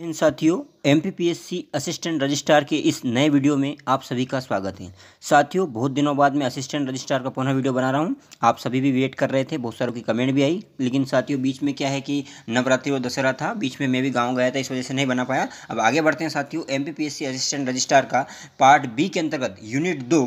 इन साथियों M P assistant registrar के इस नए वीडियो में आप सभी का स्वागत है साथियों बहुत दिनों बाद मैं असिस्टेंट रजिस्ट्रार का पुनः वीडियो बना रहा हूं आप सभी भी वेट कर रहे थे बहुत सारों की कमेंट भी आई लेकिन साथियों बीच में क्या है कि नवरात्रि और दशहरा था बीच में मैं भी गाँव गया था इस वजह से नहीं बना पाया अब आगे बढ़ते हैं साथियों एम असिस्टेंट रजिस्ट्रार का पार्ट बी के अंतर्गत यूनिट दो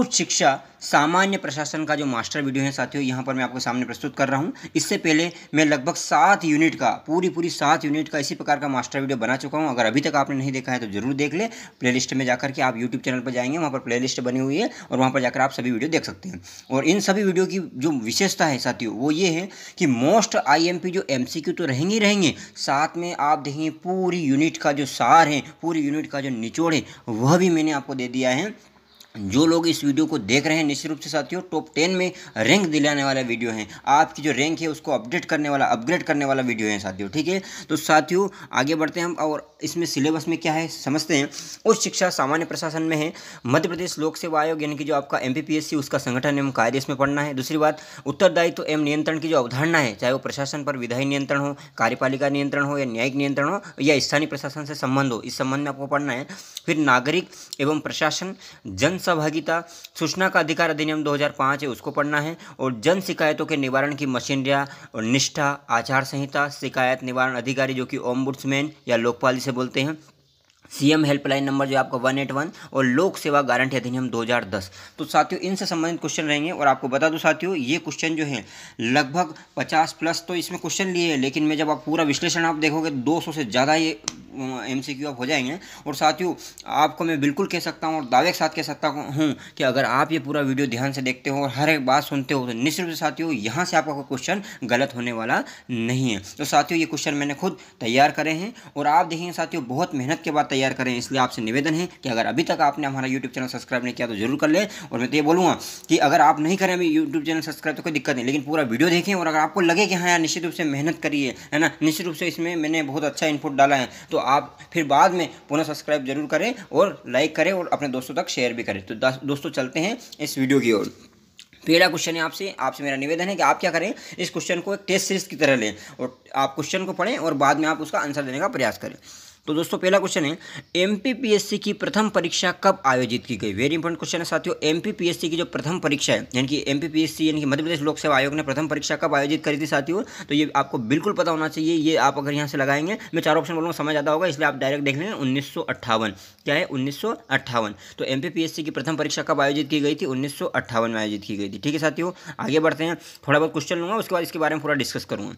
उच्च शिक्षा सामान्य प्रशासन का जो मास्टर वीडियो है साथियों यहाँ पर मैं आपको सामने प्रस्तुत कर रहा हूँ इससे पहले मैं लगभग सात यूनिट का पूरी पूरी सात यूनिट का इसी प्रकार का मास्टर वीडियो बना चुका हूँ अगर अभी तक आपने नहीं देखा है तो जरूर देख ले प्ले में जाकर के आप यूट्यूब चैनल पर जाएंगे वहाँ पर प्ले बनी हुई है और वहाँ पर जाकर आप सभी वीडियो देख सकते हैं और इन सभी वीडियो की जो विशेषता है साथियों वो ये है कि मोस्ट आई जो एम तो रहेंगे रहेंगे साथ में आप देखेंगे पूरी यूनिट का जो सार है पूरी यूनिट का जो निचोड़ है वह भी मैंने आपको दे दिया है जो लोग इस वीडियो को देख रहे हैं निश्चित रूप से साथियों टॉप टेन में रैंक दिलाने वाला वीडियो है आपकी जो रैंक है उसको अपडेट करने वाला अपग्रेड करने वाला वीडियो है साथियों ठीक है तो साथियों आगे बढ़ते हैं हम और इसमें सिलेबस में क्या है समझते हैं उच्च शिक्षा सामान्य प्रशासन में है मध्य प्रदेश लोक सेवा आयोग यानी कि जो आपका एम उसका संगठन एवं कार्य इसमें पढ़ना है दूसरी बात उत्तरदायित्व एवं नियंत्रण की जो अवधारणा है चाहे वो प्रशासन पर विधायी नियंत्रण हो कार्यपालिका नियंत्रण हो या न्यायिक नियंत्रण हो या स्थानीय प्रशासन से संबंध हो इस संबंध में आपको पढ़ना है फिर नागरिक एवं प्रशासन जन जनसहभागिता सूचना का अधिकार अधिनियम 2005 है उसको पढ़ना है और जन शिकायतों के निवारण की मशीनरिया और निष्ठा आचार संहिता शिकायत निवारण अधिकारी जो कि ओम्बुड्समैन या लोकपाल से बोलते हैं सीएम हेल्पलाइन नंबर जो आपका वन एट वन और लोक सेवा गारंटी अधिनियम 2010 तो साथियों इनसे संबंधित क्वेश्चन रहेंगे और आपको बता दूं साथियों ये क्वेश्चन जो है लगभग 50 प्लस तो इसमें क्वेश्चन लिए हैं लेकिन मैं जब आप पूरा विश्लेषण आप देखोगे 200 से ज़्यादा ये एम सी क्यू आप हो जाएंगे और साथियों आपको मैं बिल्कुल कह सकता हूँ और दावे के साथ कह सकता हूँ कि अगर आप ये पूरा वीडियो ध्यान से देखते हो और हर एक बात सुनते हो तो निश्चित रूप से साथियों यहाँ से आपका कोई क्वेश्चन गलत होने वाला नहीं है तो साथियों ये क्वेश्चन मैंने खुद तैयार करे हैं और आप देखेंगे साथियों बहुत मेहनत के बाद तैयार करें इसलिए आपसे निवेदन है कि अगर अभी तक आपने हमारा यूट्यूब चैनल सब्सक्राइब नहीं किया तो जरूर कर लें और मैं तो ये बोलूँगा कि अगर आप नहीं करें अभी यूट्यूब चैनल सब्सक्राइब तो कोई दिक्कत नहीं लेकिन पूरा वीडियो देखें और अगर आपको लगे कि हाँ यार निश्चित रूप से मेहनत करिए है ना निश्चित रूप से इसमें मैंने बहुत अच्छा इनपुट डाला है तो आप फिर बाद में पुनः सब्सक्राइब जरूर करें और लाइक करें और अपने दोस्तों तक शेयर भी करें तो दोस्तों चलते हैं इस वीडियो की ओर पहला क्वेश्चन है आपसे आपसे मेरा निवेदन है कि आप क्या करें इस क्वेश्चन को एक टेस्ट सीरीज की तरह लें और आप क्वेश्चन को पढ़ें और बाद में आप उसका आंसर देने का प्रयास करें तो दोस्तों पहला क्वेश्चन है एमपीपीएससी की प्रथम परीक्षा कब आयोजित की गई वेरी इंपॉर्टेंट क्वेश्चन है साथियों एमपीपीएससी की जो प्रथम परीक्षा है यानी कि एमपीपीएससी यानी कि मध्य प्रदेश लोक सेवा आयोग ने प्रथम परीक्षा कब आयोजित करी थी साथियों तो ये आपको बिल्कुल पता होना चाहिए ये आप अगर यहाँ से लगाएंगे मैं चार ऑप्शन बोलूँगा समझ आता होगा इसलिए आप डायरेक्ट देख लेंगे उन्नीस क्या है उन्नीस तो एम की प्रथम परीक्षा कब आयोजित की गई थी उन्नीस में आयोजित की गई थी ठीक है साथियों आगे बढ़ते हैं थोड़ा बहुत क्वेश्चन लूँगा उसके बाद इसके बारे में पूरा डिस्कस करूँगा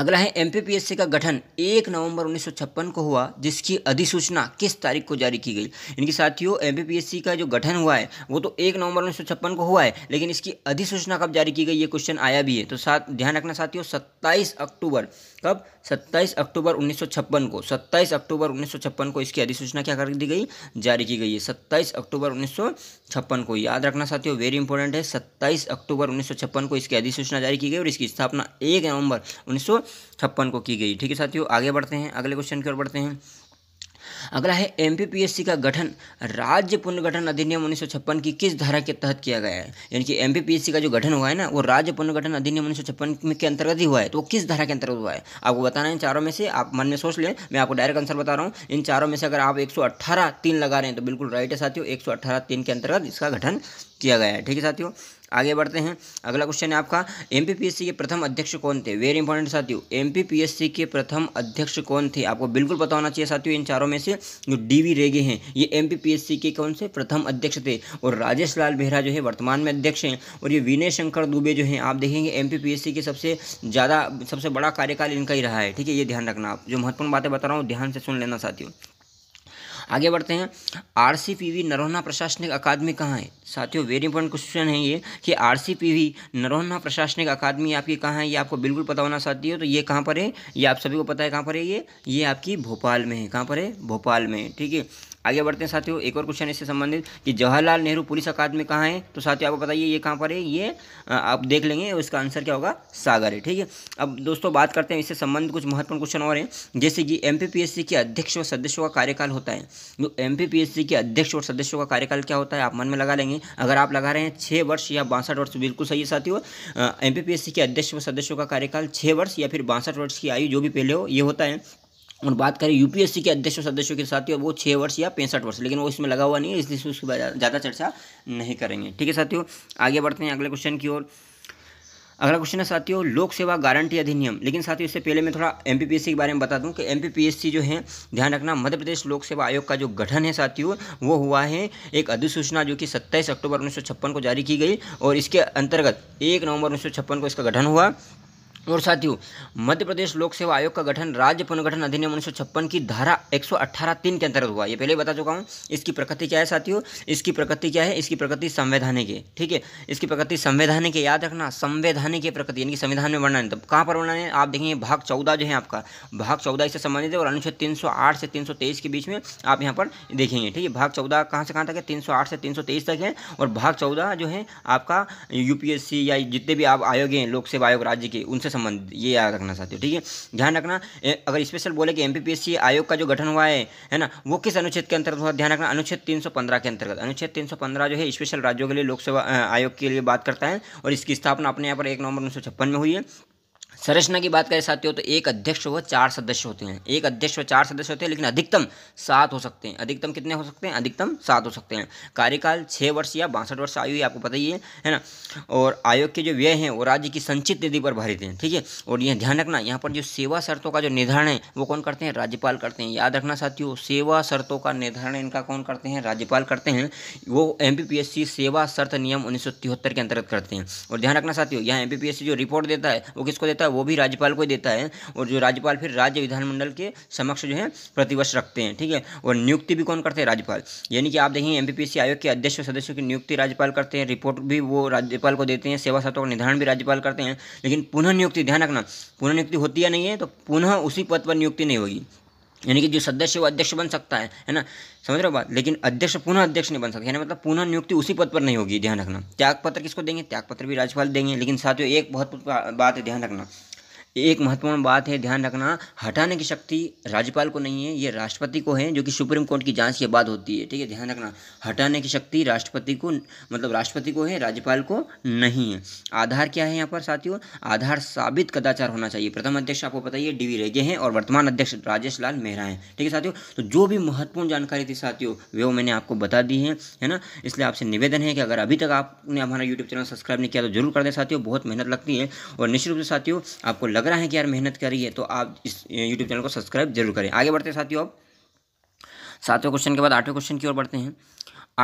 अगला है एमपीपीएससी का गठन एक नवंबर उन्नीस को हुआ जिसकी अधिसूचना किस तारीख को जारी की गई इनके साथियों एमपीपीएससी का जो गठन हुआ है वो तो एक नवंबर उन्नीस को हुआ है लेकिन इसकी अधिसूचना कब जारी की गई ये क्वेश्चन आया भी है तो साथ ध्यान रखना साथियों सत्ताईस अक्टूबर कब 27 अक्टूबर 1956 को 27 अक्टूबर 1956 को इसकी अधिसूचना क्या कर दी गई जारी की गई है 27 अक्टूबर 1956 को याद रखना साथियों वेरी इंपॉर्टेंट है 27 अक्टूबर 1956 को इसकी अधिसूचना जारी की गई और इसकी स्थापना एक नवंबर 1956 को की गई ठीक है साथियों आगे बढ़ते हैं अगले क्वेश्चन की ओर बढ़ते हैं अगला है एमपीपीएससी का गठन राज्य पुनर्गठन अधिनियम उन्नीस की किस धारा के तहत किया गया है यानी कि एमपीपीएससी का जो गठन हुआ है ना वो राज्य पुनर्गठन अधिनियम उन्नीस में के अंतर्गत ही हुआ है तो किस धारा के अंतर्गत हुआ है आपको बताना है इन चारों में से आप मन में सोच लें मैं आपको डायरेक्ट आंसर बता रहा हूँ इन चारों में से अगर आप एक तीन लगा रहे हैं तो बिल्कुल राइट है साथियों एक सौ तीन के अंतर्गत इसका गठन किया गया है ठीक है साथियों आगे बढ़ते हैं अगला क्वेश्चन है आपका एमपीपीएससी के प्रथम अध्यक्ष कौन थे वेरी इंपॉर्टेंट साथियों एमपीपीएससी के प्रथम अध्यक्ष कौन थे आपको बिल्कुल पता होना चाहिए साथियों इन चारों में से जो डीवी रेगे हैं ये एमपीपीएससी के कौन से प्रथम अध्यक्ष थे और राजेश लाल बेहरा जो है वर्तमान में अध्यक्ष हैं और ये विनय शंकर दुबे जो हैं आप देखेंगे एम के सबसे ज़्यादा सबसे बड़ा कार्यकाल इनका ही रहा है ठीक है ये ध्यान रखना आप जो महत्वपूर्ण बातें बता रहा हूँ ध्यान से सुन लेना साथियों आगे बढ़ते हैं R C P V Noronha प्रशासनिक अकादमी कहाँ है साथियों वेरी इंपॉर्टेंट क्वेश्चन है ये कि R C P V Noronha प्रशासनिक अकादमी आपकी कहाँ है ये आपको बिल्कुल पता होना चाहती हो तो ये कहाँ पर है ये आप सभी को पता है कहाँ पर है ये ये आपकी भोपाल में है कहाँ पर है भोपाल में ठीक है आगे बढ़ते हैं साथियों एक और क्वेश्चन इससे संबंधित कि जवाहरलाल नेहरू पुलिस अकादमी कहाँ है तो साथियों आपको बताइए ये कहाँ पर है ये आप देख लेंगे इसका आंसर क्या होगा सागर है ठीक है अब दोस्तों बात करते हैं इससे संबंधित कुछ महत्वपूर्ण क्वेश्चन और हैं जैसे कि एम के अध्यक्ष व सदस्यों का कार्यकाल होता है जो तो एम के अध्यक्ष और सदस्यों का कार्यकाल क्या होता है आप मन में लगा लेंगे अगर आप लगा रहे हैं छः वर्ष या बासठ वर्ष तो बिल्कुल सही है साथियों एम के अध्यक्ष व सदस्यों का कार्यकाल छः वर्ष या फिर बासठ वर्ष की आयु जो भी पहले हो ये होता है और बात करें यूपीएससी के अध्यक्ष और सदस्यों के साथियों वो छः वर्ष या पैंसठ वर्ष लेकिन वो इसमें लगा हुआ नहीं है इसलिए उसकी ज़्यादा चर्चा नहीं करेंगे ठीक है साथियों आगे बढ़ते हैं अगले क्वेश्चन की ओर अगला क्वेश्चन है साथियों लोक सेवा गारंटी अधिनियम लेकिन साथियों इससे पहले मैं थोड़ा एम के बारे में बता दूं कि एम जो है ध्यान रखना मध्य प्रदेश लोक सेवा आयोग का जो गठन है साथियों वो हुआ है एक अधिसूचना जो कि 27 अक्टूबर उन्नीस को जारी की गई और इसके अंतर्गत एक नवंबर उन्नीस को इसका गठन हुआ और साथियों मध्य प्रदेश लोक सेवा आयोग का गठन राज्य पुनर्गठन अधिनियम उन्नीस की धारा 118 तीन के अंतर्गत हुआ ये पहले बता चुका हूँ इसकी प्रकृति क्या है साथियों इसकी प्रकृति क्या है इसकी प्रकृति संवैधानिक है ठीक है इसकी प्रकृति संवैधानिक है याद रखना संवैधानिक है प्रकृति यानी कि संविधान में वर्णन है तो कहाँ पर वर्णन है आप देखेंगे भाग चौदह जो है आपका भाग चौदह इससे संबंधित है और अनुच्छेद तीन से तीन के बीच में आप यहाँ पर देखेंगे ठीक है भाग चौदह कहाँ से कहाँ तक है तीन से तीन तक है और भाग चौदह जो है आपका यूपीएससी या जितने भी आप आयोग हैं लोक सेवा आयोग राज्य के उनसे संबंध ये याद रखना चाहते हो ठीक है ध्यान रखना अगर स्पेशल बोले कि एमपीपीएससी आयोग का जो गठन हुआ है है ना वो किस अनुच्छेद के अंतर्गत हुआ ध्यान रखना अनुच्छेद 315 के अंतर्गत अनुच्छेद 315 जो है स्पेशल राज्यों के लिए लोक आयोग के लिए बात करता है और इसकी स्थापना अपने यहाँ पर एक नवंबर उन्नीस में हुई है संरचना की बात करें साथियों तो एक अध्यक्ष व चार सदस्य होते हैं एक अध्यक्ष व चार सदस्य होते हैं लेकिन अधिकतम सात हो सकते हैं अधिकतम कितने हो सकते हैं अधिकतम सात हो सकते हैं कार्यकाल छः वर्ष या बासठ वर्ष आयु आपको पता ही है है ना और आयोग के जो व्यय हैं वो राज्य की संचित निधि पर भारित हैं ठीक है और यह ध्यान रखना यहाँ पर जो सेवा शर्तों का जो निर्धारण है वो कौन करते हैं राज्यपाल करते हैं याद रखना साथियों सेवा शर्तों का निर्धारण इनका कौन करते हैं राज्यपाल करते हैं वो एम सेवा शर्त नियम उन्नीस के अंतर्गत करते हैं और ध्यान रखना साथियों यहाँ एम जो रिपोर्ट देता है वो किसको देता है है वो भी राज्यपाल को देता है और जो राज्यपाल फिर राज्य विधानमंडल के समक्ष जो है प्रतिवर्ष रखते हैं ठीक है और नियुक्ति भी कौन करते हैं राज्यपाल यानी कि आप देखेंगे एम आयोग के अध्यक्ष सदस्यों की नियुक्ति राज्यपाल करते हैं रिपोर्ट भी वो राज्यपाल को देते हैं सेवा सत्व का निर्धारण भी राज्यपाल करते हैं लेकिन पुनः नियुक्ति ध्यान रखना पुनः नियुक्ति होती या नहीं है तो पुनः उसी पद पर नियुक्ति नहीं होगी यानी कि जो सदस्य वो अध्यक्ष बन सकता है है ना समझ रहे हो बात लेकिन अध्यक्ष पुनः अध्यक्ष नहीं बन सकता यानी मतलब पुनः नियुक्ति उसी पद पर नहीं होगी ध्यान रखना त्यागपत्र किसको देंगे त्यागपत्र भी राज्यपाल देंगे लेकिन साथियों एक बहुत बात है ध्यान रखना एक महत्वपूर्ण बात है ध्यान रखना हटाने की शक्ति राज्यपाल को नहीं है ये राष्ट्रपति को है जो कि सुप्रीम कोर्ट की जांच के बाद होती है ठीक है ध्यान रखना हटाने की शक्ति राष्ट्रपति को मतलब राष्ट्रपति को है राज्यपाल को नहीं है आधार क्या है यहाँ पर साथियों आधार साबित कदाचार होना चाहिए प्रथम अध्यक्ष आपको पता ही डी रेगे हैं और वर्तमान अध्यक्ष राजेश लाल मेहरा हैं ठीक है साथियों तो जो भी महत्वपूर्ण जानकारी थी साथियों वे मैंने आपको बता दी है है ना इसलिए आपसे निवेदन है कि अगर अभी तक आपने हमारा यूट्यूब चैनल सब्सक्राइब नहीं किया तो जरूर कर दे साथियों बहुत मेहनत लगती है और निश्चित रूप से साथियों आपको लगा रहा है कि यार मेहनत करी है तो आप इस यूट्यूब चैनल को सब्सक्राइब जरूर करें आगे बढ़ते साथियों अब सातवें क्वेश्चन के बाद आठवें क्वेश्चन की ओर बढ़ते हैं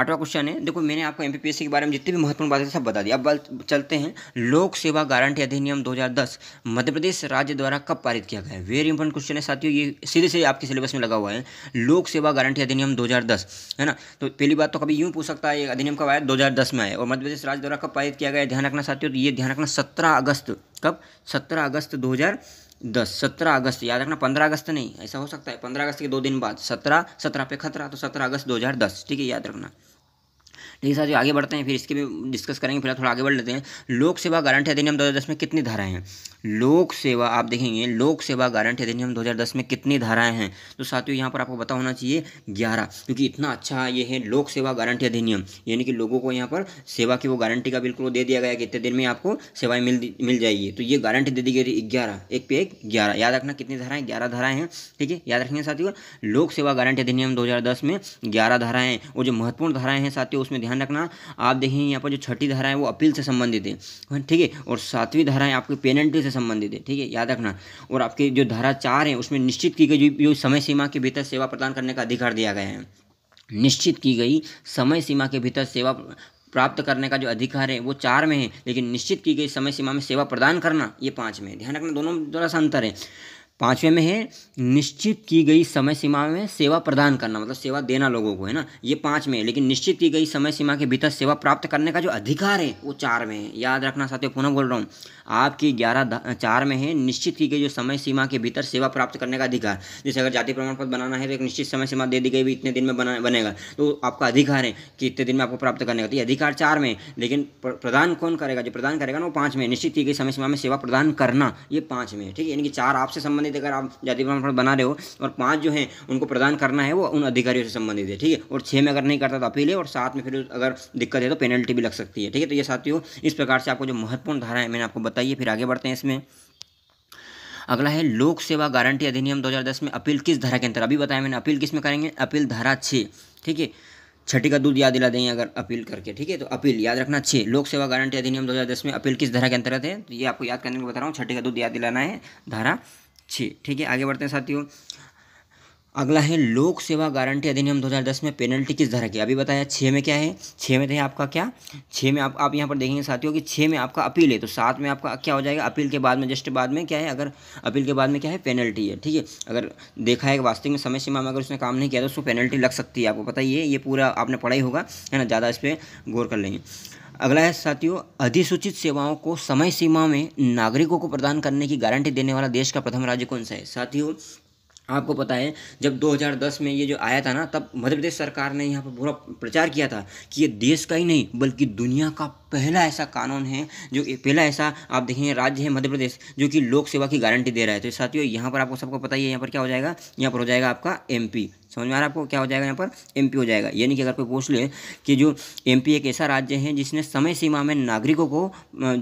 आठवां क्वेश्चन है देखो मैंने आपको एम के बारे में जितनी भी महत्वपूर्ण बातें सब बता दी अब चलते हैं लोक सेवा गारंटी अधिनियम 2010 मध्य प्रदेश राज्य द्वारा कब पारित किया गया है वेरी इंपॉर्टेंट क्वेश्चन है साथियों ये सीधे सीधे आपके सिलेबस में लगा हुआ है लोक सेवा गारंटी अधिनियम दो है ना तो पहली बात तो कभी यूँ पूछ सकता है अधिनियम कब आया दो में आया और मध्य प्रदेश राज्य द्वारा कब पारित किया गया ध्यान रखना साथियों तो ये ध्यान रखना सत्रह अगस्त कब सत्रह अगस्त दो दस सत्रह अगस्त याद रखना पंद्रह अगस्त नहीं ऐसा हो सकता है पंद्रह अगस्त के दो दिन बाद सत्रह सत्रह पे खतरा तो सत्रह अगस्त दो हज़ार दस ठीक है याद रखना ठीक है सर आगे बढ़ते हैं फिर इसके भी डिस्कस करेंगे फिलहाल थोड़ा आगे बढ़ लेते हैं लोक सेवा गारंटी अधिनियम दो में कितनी धाराएं हैं लोक सेवा आप देखेंगे लोक सेवा गारंटी अधिनियम 2010 में कितनी धाराएं हैं तो साथियों यहाँ पर आपको पता होना चाहिए ग्यारह क्योंकि इतना अच्छा ये है लोक सेवा गारंटी अधिनियम यानी कि लोगों को यहाँ पर सेवा की वो गारंटी का बिल्कुल दे दिया गया कितने दिन में आपको सेवाएं मिल मिल जाएगी तो ये गारंटी दे दी गई ग्यारह एक पे एक ग्यारह याद रखना कितनी धाराएं ग्यारह धाराएं हैं ठीक है याद रखेंगे साथियों लोक सेवा गारंटी अधिनियम दो में ग्यारह धाराएं और जो महत्वपूर्ण धाराएं हैं साथियों उसमें ध्यान रखना आप देखेंगे यहाँ पर जो छठी धारा है वो अपील से संबंधित है हाँ, ठीक है और सातवीं धारा है पेनल्टी से संबंधित है ठीक है याद रखना और आपकी जो धारा चार है उसमें निश्चित की गई जो समय सीमा के भीतर सेवा प्रदान करने का अधिकार दिया गया है निश्चित की गई समय सीमा के भीतर सेवा प्राप्त करने का जो अधिकार है वो चार में है लेकिन निश्चित की गई समय सीमा में सेवा प्रदान करना ये पाँच में है ध्यान रखना दोनों में थोड़ा सा अंतर है पांचवे में है निश्चित की गई समय सीमा में सेवा प्रदान करना मतलब सेवा देना लोगों को है ना ये पांच में है लेकिन निश्चित की गई समय सीमा के भीतर सेवा प्राप्त करने का जो अधिकार है वो चार में है याद रखना साथियों पुनः बोल रहा हूँ आपकी ग्यारह चार में है निश्चित की गई जो समय सीमा के भीतर सेवा प्राप्त करने का अधिकार जैसे अगर जाति प्रमाण पत्र बनाना है तो एक निश्चित समय सीमा दे दी गई भी इतने दिन में बना बनेगा तो आपका अधिकार है कि इतने दिन में आपको प्राप्त करने का तो ये अधिकार चार में लेकिन प्रदान कौन करेगा जो प्रदान करेगा ना वो पाँच में निश्चित की गई समय सीमा में सेवा प्रदान करना ये पाँच में ठीक है यानी कि चार आपसे संबंधित संबंधित अगर आप जाति प्रमाण पत्र बना रहे हो और पाँच जो हैं उनको प्रदान करना है वो उन अधिकारियों से संबंधित है ठीक है और छः में अगर नहीं करता तो अपील है और सात में फिर अगर दिक्कत है तो पेनल्टी भी लग सकती है ठीक है तो ये साथियों इस प्रकार से आपको जो महत्वपूर्ण धारा है मैंने आपको बताई है फिर आगे बढ़ते हैं इसमें अगला है लोक सेवा गारंटी अधिनियम 2010 में अपील किस धारा के अंतर अभी बताया मैंने अपील किस में करेंगे अपील धारा छः ठीक है छठी का दूध याद दिला देंगे अगर अपील करके ठीक है तो अपील याद रखना छः लोक सेवा गारंटी अधिनियम 2010 में अपील किस धारा के अंतर्गत है तो ये आपको याद करने को बता रहा हूँ छठी का दूध याद दिलाना है धारा छः ठीक है आगे बढ़ते हैं साथियों अगला है लोक सेवा गारंटी अधिनियम 2010 में पेनल्टी किस धारा की अभी बताया छः में क्या है छः में थे आपका क्या छः में आप आप यहाँ पर देखेंगे साथियों कि छः में आपका अपील है तो सात में आपका क्या हो जाएगा अपील के बाद में जस्ट बाद में क्या है अगर अपील के बाद में क्या है पेनल्टी है ठीक है अगर देखा है वास्तविक में समय सीमा में अगर उसने काम नहीं किया तो उसको पेनल्टी लग सकती है आपको पता ही है ये पूरा आपने पढ़ाई होगा है ना ज़्यादा इस पर गौर कर लेंगे अगला है साथियों अधिसूचित सेवाओं को समय सीमा में नागरिकों को प्रदान करने की गारंटी देने वाला देश का प्रथम राज्य कौन सा है साथियों आपको पता है जब 2010 में ये जो आया था ना तब मध्य प्रदेश सरकार ने यहाँ पर पूरा प्रचार किया था कि ये देश का ही नहीं बल्कि दुनिया का पहला ऐसा कानून है जो पहला ऐसा आप देखेंगे राज्य है मध्य प्रदेश जो कि लोक सेवा की गारंटी दे रहा है तो साथियों यहाँ पर आपको सबको पता ही है यहाँ पर क्या हो जाएगा यहाँ पर हो जाएगा आपका एम समझ में आ रहा है आपको क्या हो जाएगा यहाँ पर एम हो जाएगा यानी कि अगर कोई पूछ ले कि जो एम एक ऐसा राज्य है जिसने समय सीमा में नागरिकों को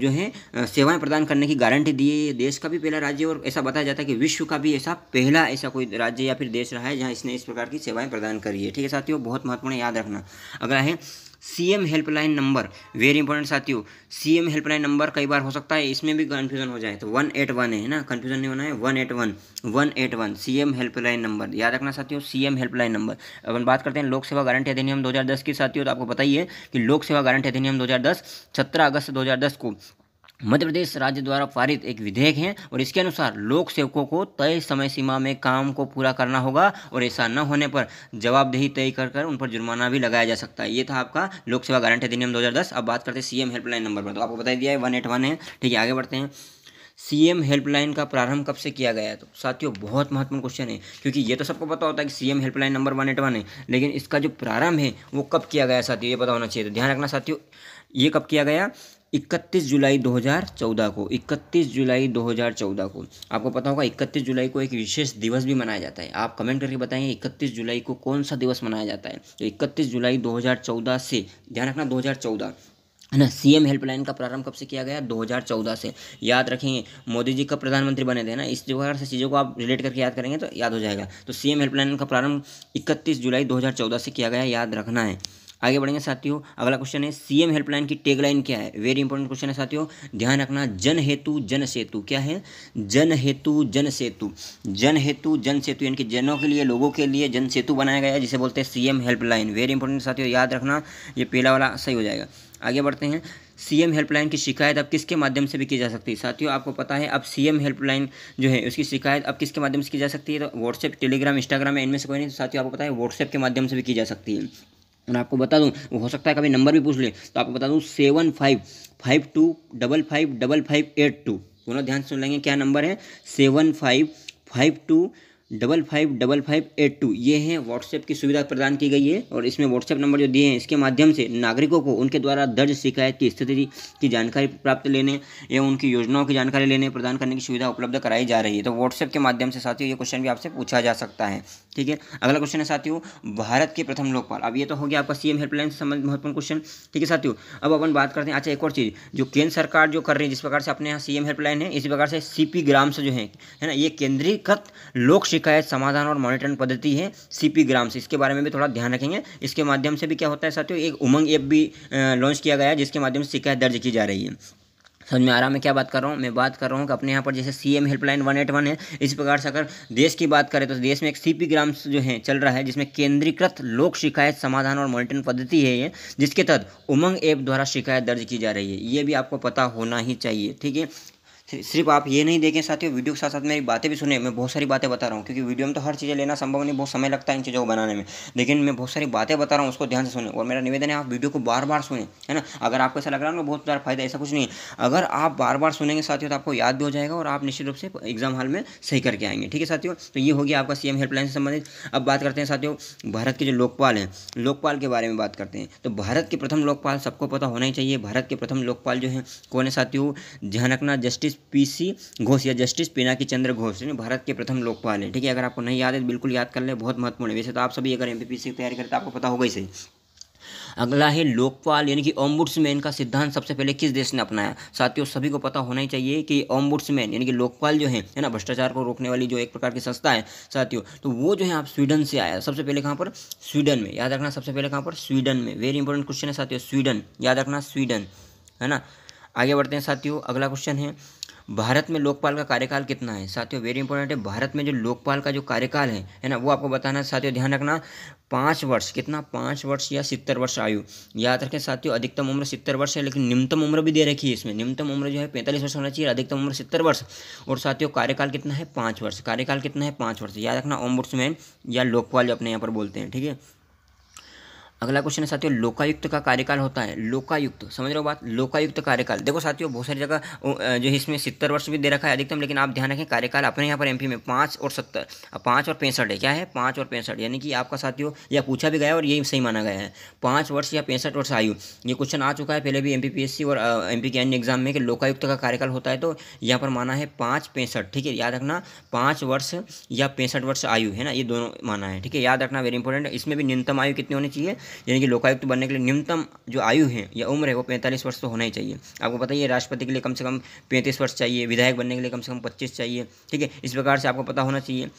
जो है सेवाएं प्रदान करने की गारंटी दी है देश का भी पहला राज्य और ऐसा बताया जाता है कि विश्व का भी ऐसा पहला ऐसा कोई राज्य या फिर देश रहा है जहाँ इसने इस प्रकार की सेवाएं प्रदान करी है ठीक है साथियों बहुत महत्वपूर्ण याद रखना अगला है CM helpline number very important साथियों सीएम हेल्पलाइन नंबर कई बार हो सकता है इसमें भी कन्फ्यूजन हो जाए तो वन एट वन है ना कन्फ्यूजन नहीं होना है one eight one one eight one C M helpline number याद रखना साथियों सीएम हेल्पलाइन नंबर अपन बात करते हैं लोक सेवा गारंटी अधिनियम दो हज़ार दस की साथियों तो आपको बताइए कि लोक सेवा गारंटी अधिनियम दो हज़ार दस सत्रह अगस्त दो हज़ार दस को मध्य प्रदेश राज्य द्वारा पारित एक विधेयक है और इसके अनुसार लोक सेवकों को तय समय सीमा में काम को पूरा करना होगा और ऐसा न होने पर जवाबदेही तय कर कर उन पर जुर्माना भी लगाया जा सकता है ये था आपका लोक सेवा गारंटी अधिनियम 2010 अब बात करते हैं सीएम हेल्पलाइन नंबर पर तो आपको बताया दिया है वन एट वन है ठीक है आगे बढ़ते हैं सीएम हेल्पलाइन का प्रारंभ कब से किया गया है तो साथियों बहुत महत्वपूर्ण क्वेश्चन है क्योंकि ये तो सबको पता होता है कि CM helpline number one eight one है लेकिन इसका जो प्रारंभ है वो कब किया गया साथियों ये पता होना चाहिए तो ध्यान रखना साथियों ये कब किया गया इकतीस जुलाई 2014 को 31 जुलाई 2014 को आपको पता होगा 31 जुलाई को एक विशेष दिवस भी मनाया जाता है आप कमेंट करके बताएंगे 31 जुलाई को कौन सा दिवस मनाया जाता है तो 31 जुलाई 2014 से ध्यान रखना 2014 है ना सीएम हेल्पलाइन का प्रारंभ कब से किया गया 2014 से याद रखेंगे मोदी जी कब प्रधानमंत्री बने थे ना इस प्रकार से चीज़ों को आप रिलेट करके याद करेंगे तो याद हो जाएगा तो सीएम हेल्पलाइन का प्रारंभ 31 जुलाई 2014 से किया गया याद रखना है आगे बढ़ेंगे साथियों अगला क्वेश्चन है सीएम हेल्पलाइन की टेगलाइन क्या है वेरी इंपॉर्टेंट क्वेश्चन है साथियों ध्यान रखना जन हेतु जन सेतु क्या है जन हेतु जन सेतु जन हेतु जन सेतु यानी कि जनों के लिए लोगों के लिए जन सेतु बनाया गया है जिसे बोलते हैं सीएम हेल्पलाइन वेरी इंपॉर्टेंट साथियों याद रखना ये पहला वाला सही हो जाएगा आगे बढ़ते हैं सीएम हेल्पलाइन की शिकायत अब किसके माध्यम से भी की जा सकती है साथियों आपको पता है अब सीएम हेल्पलाइन जो है उसकी शिकायत अब किसके माध्यम से की जा सकती है तो व्हाट्सएप टेलीग्राम इंस्टाग्राम इनमें से कोई नहीं तो साथियों आपको पता है व्हाट्सएप के माध्यम से भी की जा सकती है मैं आपको बता दूँ हो सकता है कभी नंबर भी पूछ ले तो आपको बता दूँ seven five five two double five double five eight two दोनों ध्यान सुन लेंगे क्या नंबर है seven five five two double five double five eight two ये हैं व्हाट्सएप की सुविधा प्रदान की गई है और इसमें व्हाट्सएप नंबर जो दिए हैं इसके माध्यम से नागरिकों को उनके द्वारा दर्ज शिकायत की स्थिति की जानकारी प्राप्त लेने या उनकी योजनाओं की जानकारी लेने प्रदान करने की सुविधा उपलब्ध कराई जा रही है तो व्हाट्सएप के माध्यम से साथियों ये क्वेश्चन भी आपसे पूछा जा सकता है ठीक है अगला क्वेश्चन है साथियों भारत के प्रथम लोकपाल अब ये तो हो गया आपका सीएम हेल्पलाइन से संबंधित महत्वपूर्ण क्वेश्चन ठीक है साथियों अब अपन बात करते हैं अच्छा एक और चीज़ जो केंद्र सरकार जो कर रही है जिस प्रकार से अपने यहाँ सीएम हेल्पलाइन है इसी प्रकार से सीपी ग्राम से जो है ना ये केंद्रीकृत लोक शिक्षा लिखा है समाधान और मॉनिटरिंग पद्धति है सीपी ग्राम से इसके बारे में भी थोड़ा ध्यान रखेंगे इसके माध्यम से भी क्या होता है साथियों एक उमंग ऐप भी लॉन्च किया गया है जिसके माध्यम से शिकायत दर्ज की जा रही है समझ में आ रहा मैं क्या बात कर रहा हूँ मैं बात कर रहा हूँ कि अपने यहाँ पर जैसे C M helpline one eight one है इस प्रकार से अगर देश की बात करें तो देश में एक सी पी ग्राम्स जो है चल रहा है जिसमें केंद्रीकृत लोक शिकायत समाधान और मॉनिटरिंग पद्धति है ये जिसके तहत उमंग ऐप द्वारा शिकायत दर्ज की जा रही है ये भी आपको पता होना ही चाहिए ठीक है तो सिर्फ आप ये नहीं देखें साथियों वीडियो के साथ साथ मेरी बातें भी सुने मैं बहुत सारी बातें बता रहा हूँ क्योंकि वीडियो में तो हर चीज़ें लेना संभव नहीं बहुत समय लगता है इन चीज़ों को बनाने में लेकिन मैं बहुत सारी बातें बता रहा हूँ उसको ध्यान से सुने और मेरा निवेदन है आप वीडियो को बार बार सुने है ना अगर आपको ऐसा लग रहा है ना बहुत सारा फायदा ऐसा कुछ नहीं है अगर आप बार बार सुनेंगे साथियों तो आपको याद भी हो जाएगा और आप निश्चित रूप से एग्जाम हाल में सही करके आएंगे ठीक है साथियों तो ये होगी आपका सीएम हेल्पलाइन से संबंधित अब बात करते हैं साथियों भारत के जो लोकपाल हैं लोकपाल के बारे में बात करते हैं तो भारत के प्रथम लोकपाल सबको पता होना ही चाहिए भारत के प्रथम लोकपाल जो है कौन है साथियों ध्यान रखना जस्टिस पीसी घोष या जस्टिस पिनाकी चंद्र घोष यानी भारत के प्रथम लोकपाल है ठीक है अगर आपको नहीं याद है बिल्कुल याद कर ले बहुत महत्वपूर्ण है वैसे तो आप सभी अगर एम की तैयारी करते तो आपको पता होगा इसे अगला है लोकपाल यानी कि ओम्बुड्समैन का सिद्धांत सबसे पहले किस देश ने अपनाया साथियों सभी को पता होना ही चाहिए कि ओम्बुड्समैन यानी कि लोकपाल जो है है ना भ्रष्टाचार को रोकने वाली जो एक प्रकार की संस्था है साथियों तो वो जो है आप स्वीडन से आया सबसे पहले कहाँ पर स्वीडन में याद रखना सबसे पहले कहाँ पर स्वीडन में वेरी इंपॉर्टेंट क्वेश्चन है साथियों स्वीडन याद रखना स्वीडन है ना आगे बढ़ते हैं साथियों अगला क्वेश्चन है भारत में लोकपाल का कार्यकाल कितना है साथियों वेरी इंपॉर्टेंट है भारत में जो लोकपाल का जो कार्यकाल है है ना वो आपको बताना है साथियों ध्यान रखना पाँच वर्ष कितना पाँच वर्ष या सितर वर्ष आयु याद रखें साथियों अधिकतम उम्र सितर वर्ष है लेकिन न्यूनतम उम्र भी दे रखी है इसमें न्यूनतम उम्र जो है पैंतालीस वर्ष होना चाहिए अधिकतम उम्र सितर वर्ष और साथियों कार्यकाल कितना है पाँच वर्ष कार्यकाल कितना है पाँच वर्ष याद रखना ओम्बुड्समैन या लोकपाल जो अपने यहाँ पर बोलते हैं ठीक है अगला क्वेश्चन है साथियों लोकायुक्त का कार्यकाल होता है लोकायुक्त समझ रहे हो बात लोकायुक्त कार्यकाल देखो साथियों बहुत सारी जगह जो है इसमें सत्तर वर्ष भी दे रखा है अधिकतम लेकिन आप ध्यान रखें कार्यकाल अपने यहाँ पर एमपी में पाँच और सत्तर पाँच और पैंसठ है क्या है पाँच और पैंसठ यानी कि आपका साथियों या पूछा भी गया और यही सही माना गया है पाँच वर्ष या पैंसठ वर्ष आयु ये क्वेश्चन आ चुका है पहले भी एम और एम के अन्य एग्जाम में कि लोकायुक्त का कार्यकाल होता है तो यहाँ पर माना है पाँच पैंसठ ठीक है याद रखना पाँच वर्ष या पैंसठ वर्ष आयु है ना ये दोनों माना है ठीक है याद रखना वेरी इंपॉर्टेंट इसमें भी न्यूनतम आयु कितनी होनी चाहिए यानी कि लोकायुक्त बनने के लिए न्यूनतम जो आयु है या उम्र है वो पैंतालीस वर्ष तो होना ही चाहिए आपको पता ही है राष्ट्रपति के लिए कम से कम पैंतीस वर्ष चाहिए विधायक बनने के लिए कम से कम पच्चीस चाहिए ठीक है इस प्रकार से आपको पता होना चाहिए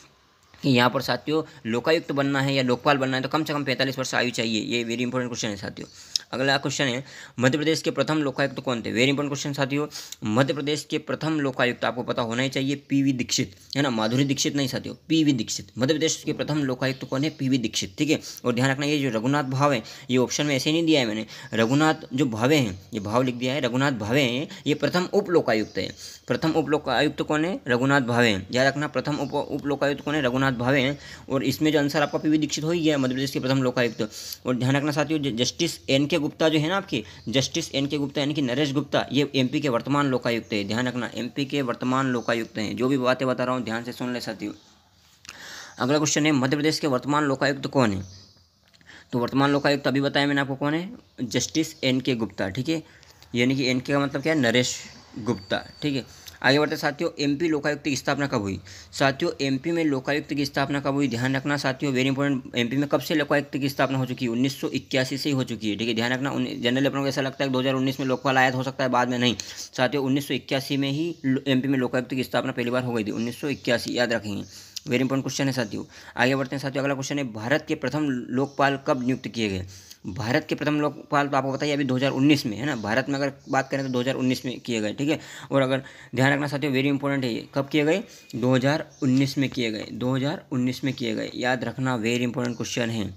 कि यहाँ पर साथियों लोकायुक्त तो बनना है या लोकपाल बनना है तो कम से कम पैंतालीस वर्ष आयु चाहिए ये वेरी इंपॉर्टेंट क्वेश्चन है साथियों अगला क्वेश्चन है मध्य प्रदेश के प्रथम लोकायुक्त तो कौन थे वेरी इंपॉर्टेंट क्वेश्चन साथियों मध्य प्रदेश के प्रथम लोकायुक्त तो आपको पता होना ही चाहिए वी दीक्षित है ना माधुरी दीक्षित नहीं साथियों वी दीक्षित मध्य प्रदेश के प्रथम लोकायुक्त तो कौन है वी दीक्षित ठीक है और ध्यान रखना ये जो रघुनाथ भाव है ये ऑप्शन में ऐसे नहीं दिया है मैंने रघुनाथ जो भावे हैं ये भाव लिख दिया है रघुनाथ भावे हैं ये प्रथम उप लोकायुक्त है प्रथम उपलोकायुक्त कौन है रघुनाथ भावे याद रखना प्रथम उप उपलोकायुक्त कौन है रघुनाथ भावे हैं और इसमें जो आंसर आपका पीवी दीक्षित हो ही गया मध्य प्रदेश के प्रथम लोकायुक्त और ध्यान रखना साथियों जस्टिस एन के गुप्ता जो है ना आपकी जस्टिस एन के गुप्ता यानी कि नरेश गुप्ता ये एम के वर्तमान लोकायुक्त है ध्यान रखना एम के वर्तमान लोकायुक्त हैं जो भी बातें बता रहा हूँ ध्यान से सुन ले साथियों अगला क्वेश्चन है मध्य प्रदेश के वर्तमान लोकायुक्त कौन है तो वर्तमान लोकायुक्त अभी बताया मैंने आपको कौन है जस्टिस एन के गुप्ता ठीक है यानी कि एन के का मतलब क्या है नरेश गुप्ता ठीक है आगे बढ़ते साथियों एमपी लोकायुक्त की स्थापना कब हुई साथियों एमपी में लोकायुक्त की स्थापना कब हुई ध्यान रखना साथियों वेरी इंपॉर्टेंट एमपी में कब से लोकायुक्त की स्थापना हो चुकी है उन्नीस से ही हो चुकी है ठीक है ध्यान रखना जनरल अपनों को ऐसा लगता है दो में लोकपाल आयत तो हो सकता है बाद में नहीं साथियों उन्नीस में ही एम में लोकायुक्त की स्थापना पहली बार हो गई थी उन्नीस याद रखेंगे वेरी इंपॉर्टेंट क्वेश्चन है साथियों आगे बढ़ते हैं साथियों अगला क्वेश्चन है भारत के प्रथम लोकपाल कब नियुक्त किए गए भारत के प्रथम लोकपाल तो आपको बताइए अभी 2019 में है ना भारत में अगर बात करें तो 2019 में किए गए ठीक है और अगर ध्यान रखना साथियों वेरी इंपॉर्टेंट है ये कब किए गए 2019 में किए गए 2019 में किए गए याद रखना वेरी इंपॉर्टेंट क्वेश्चन है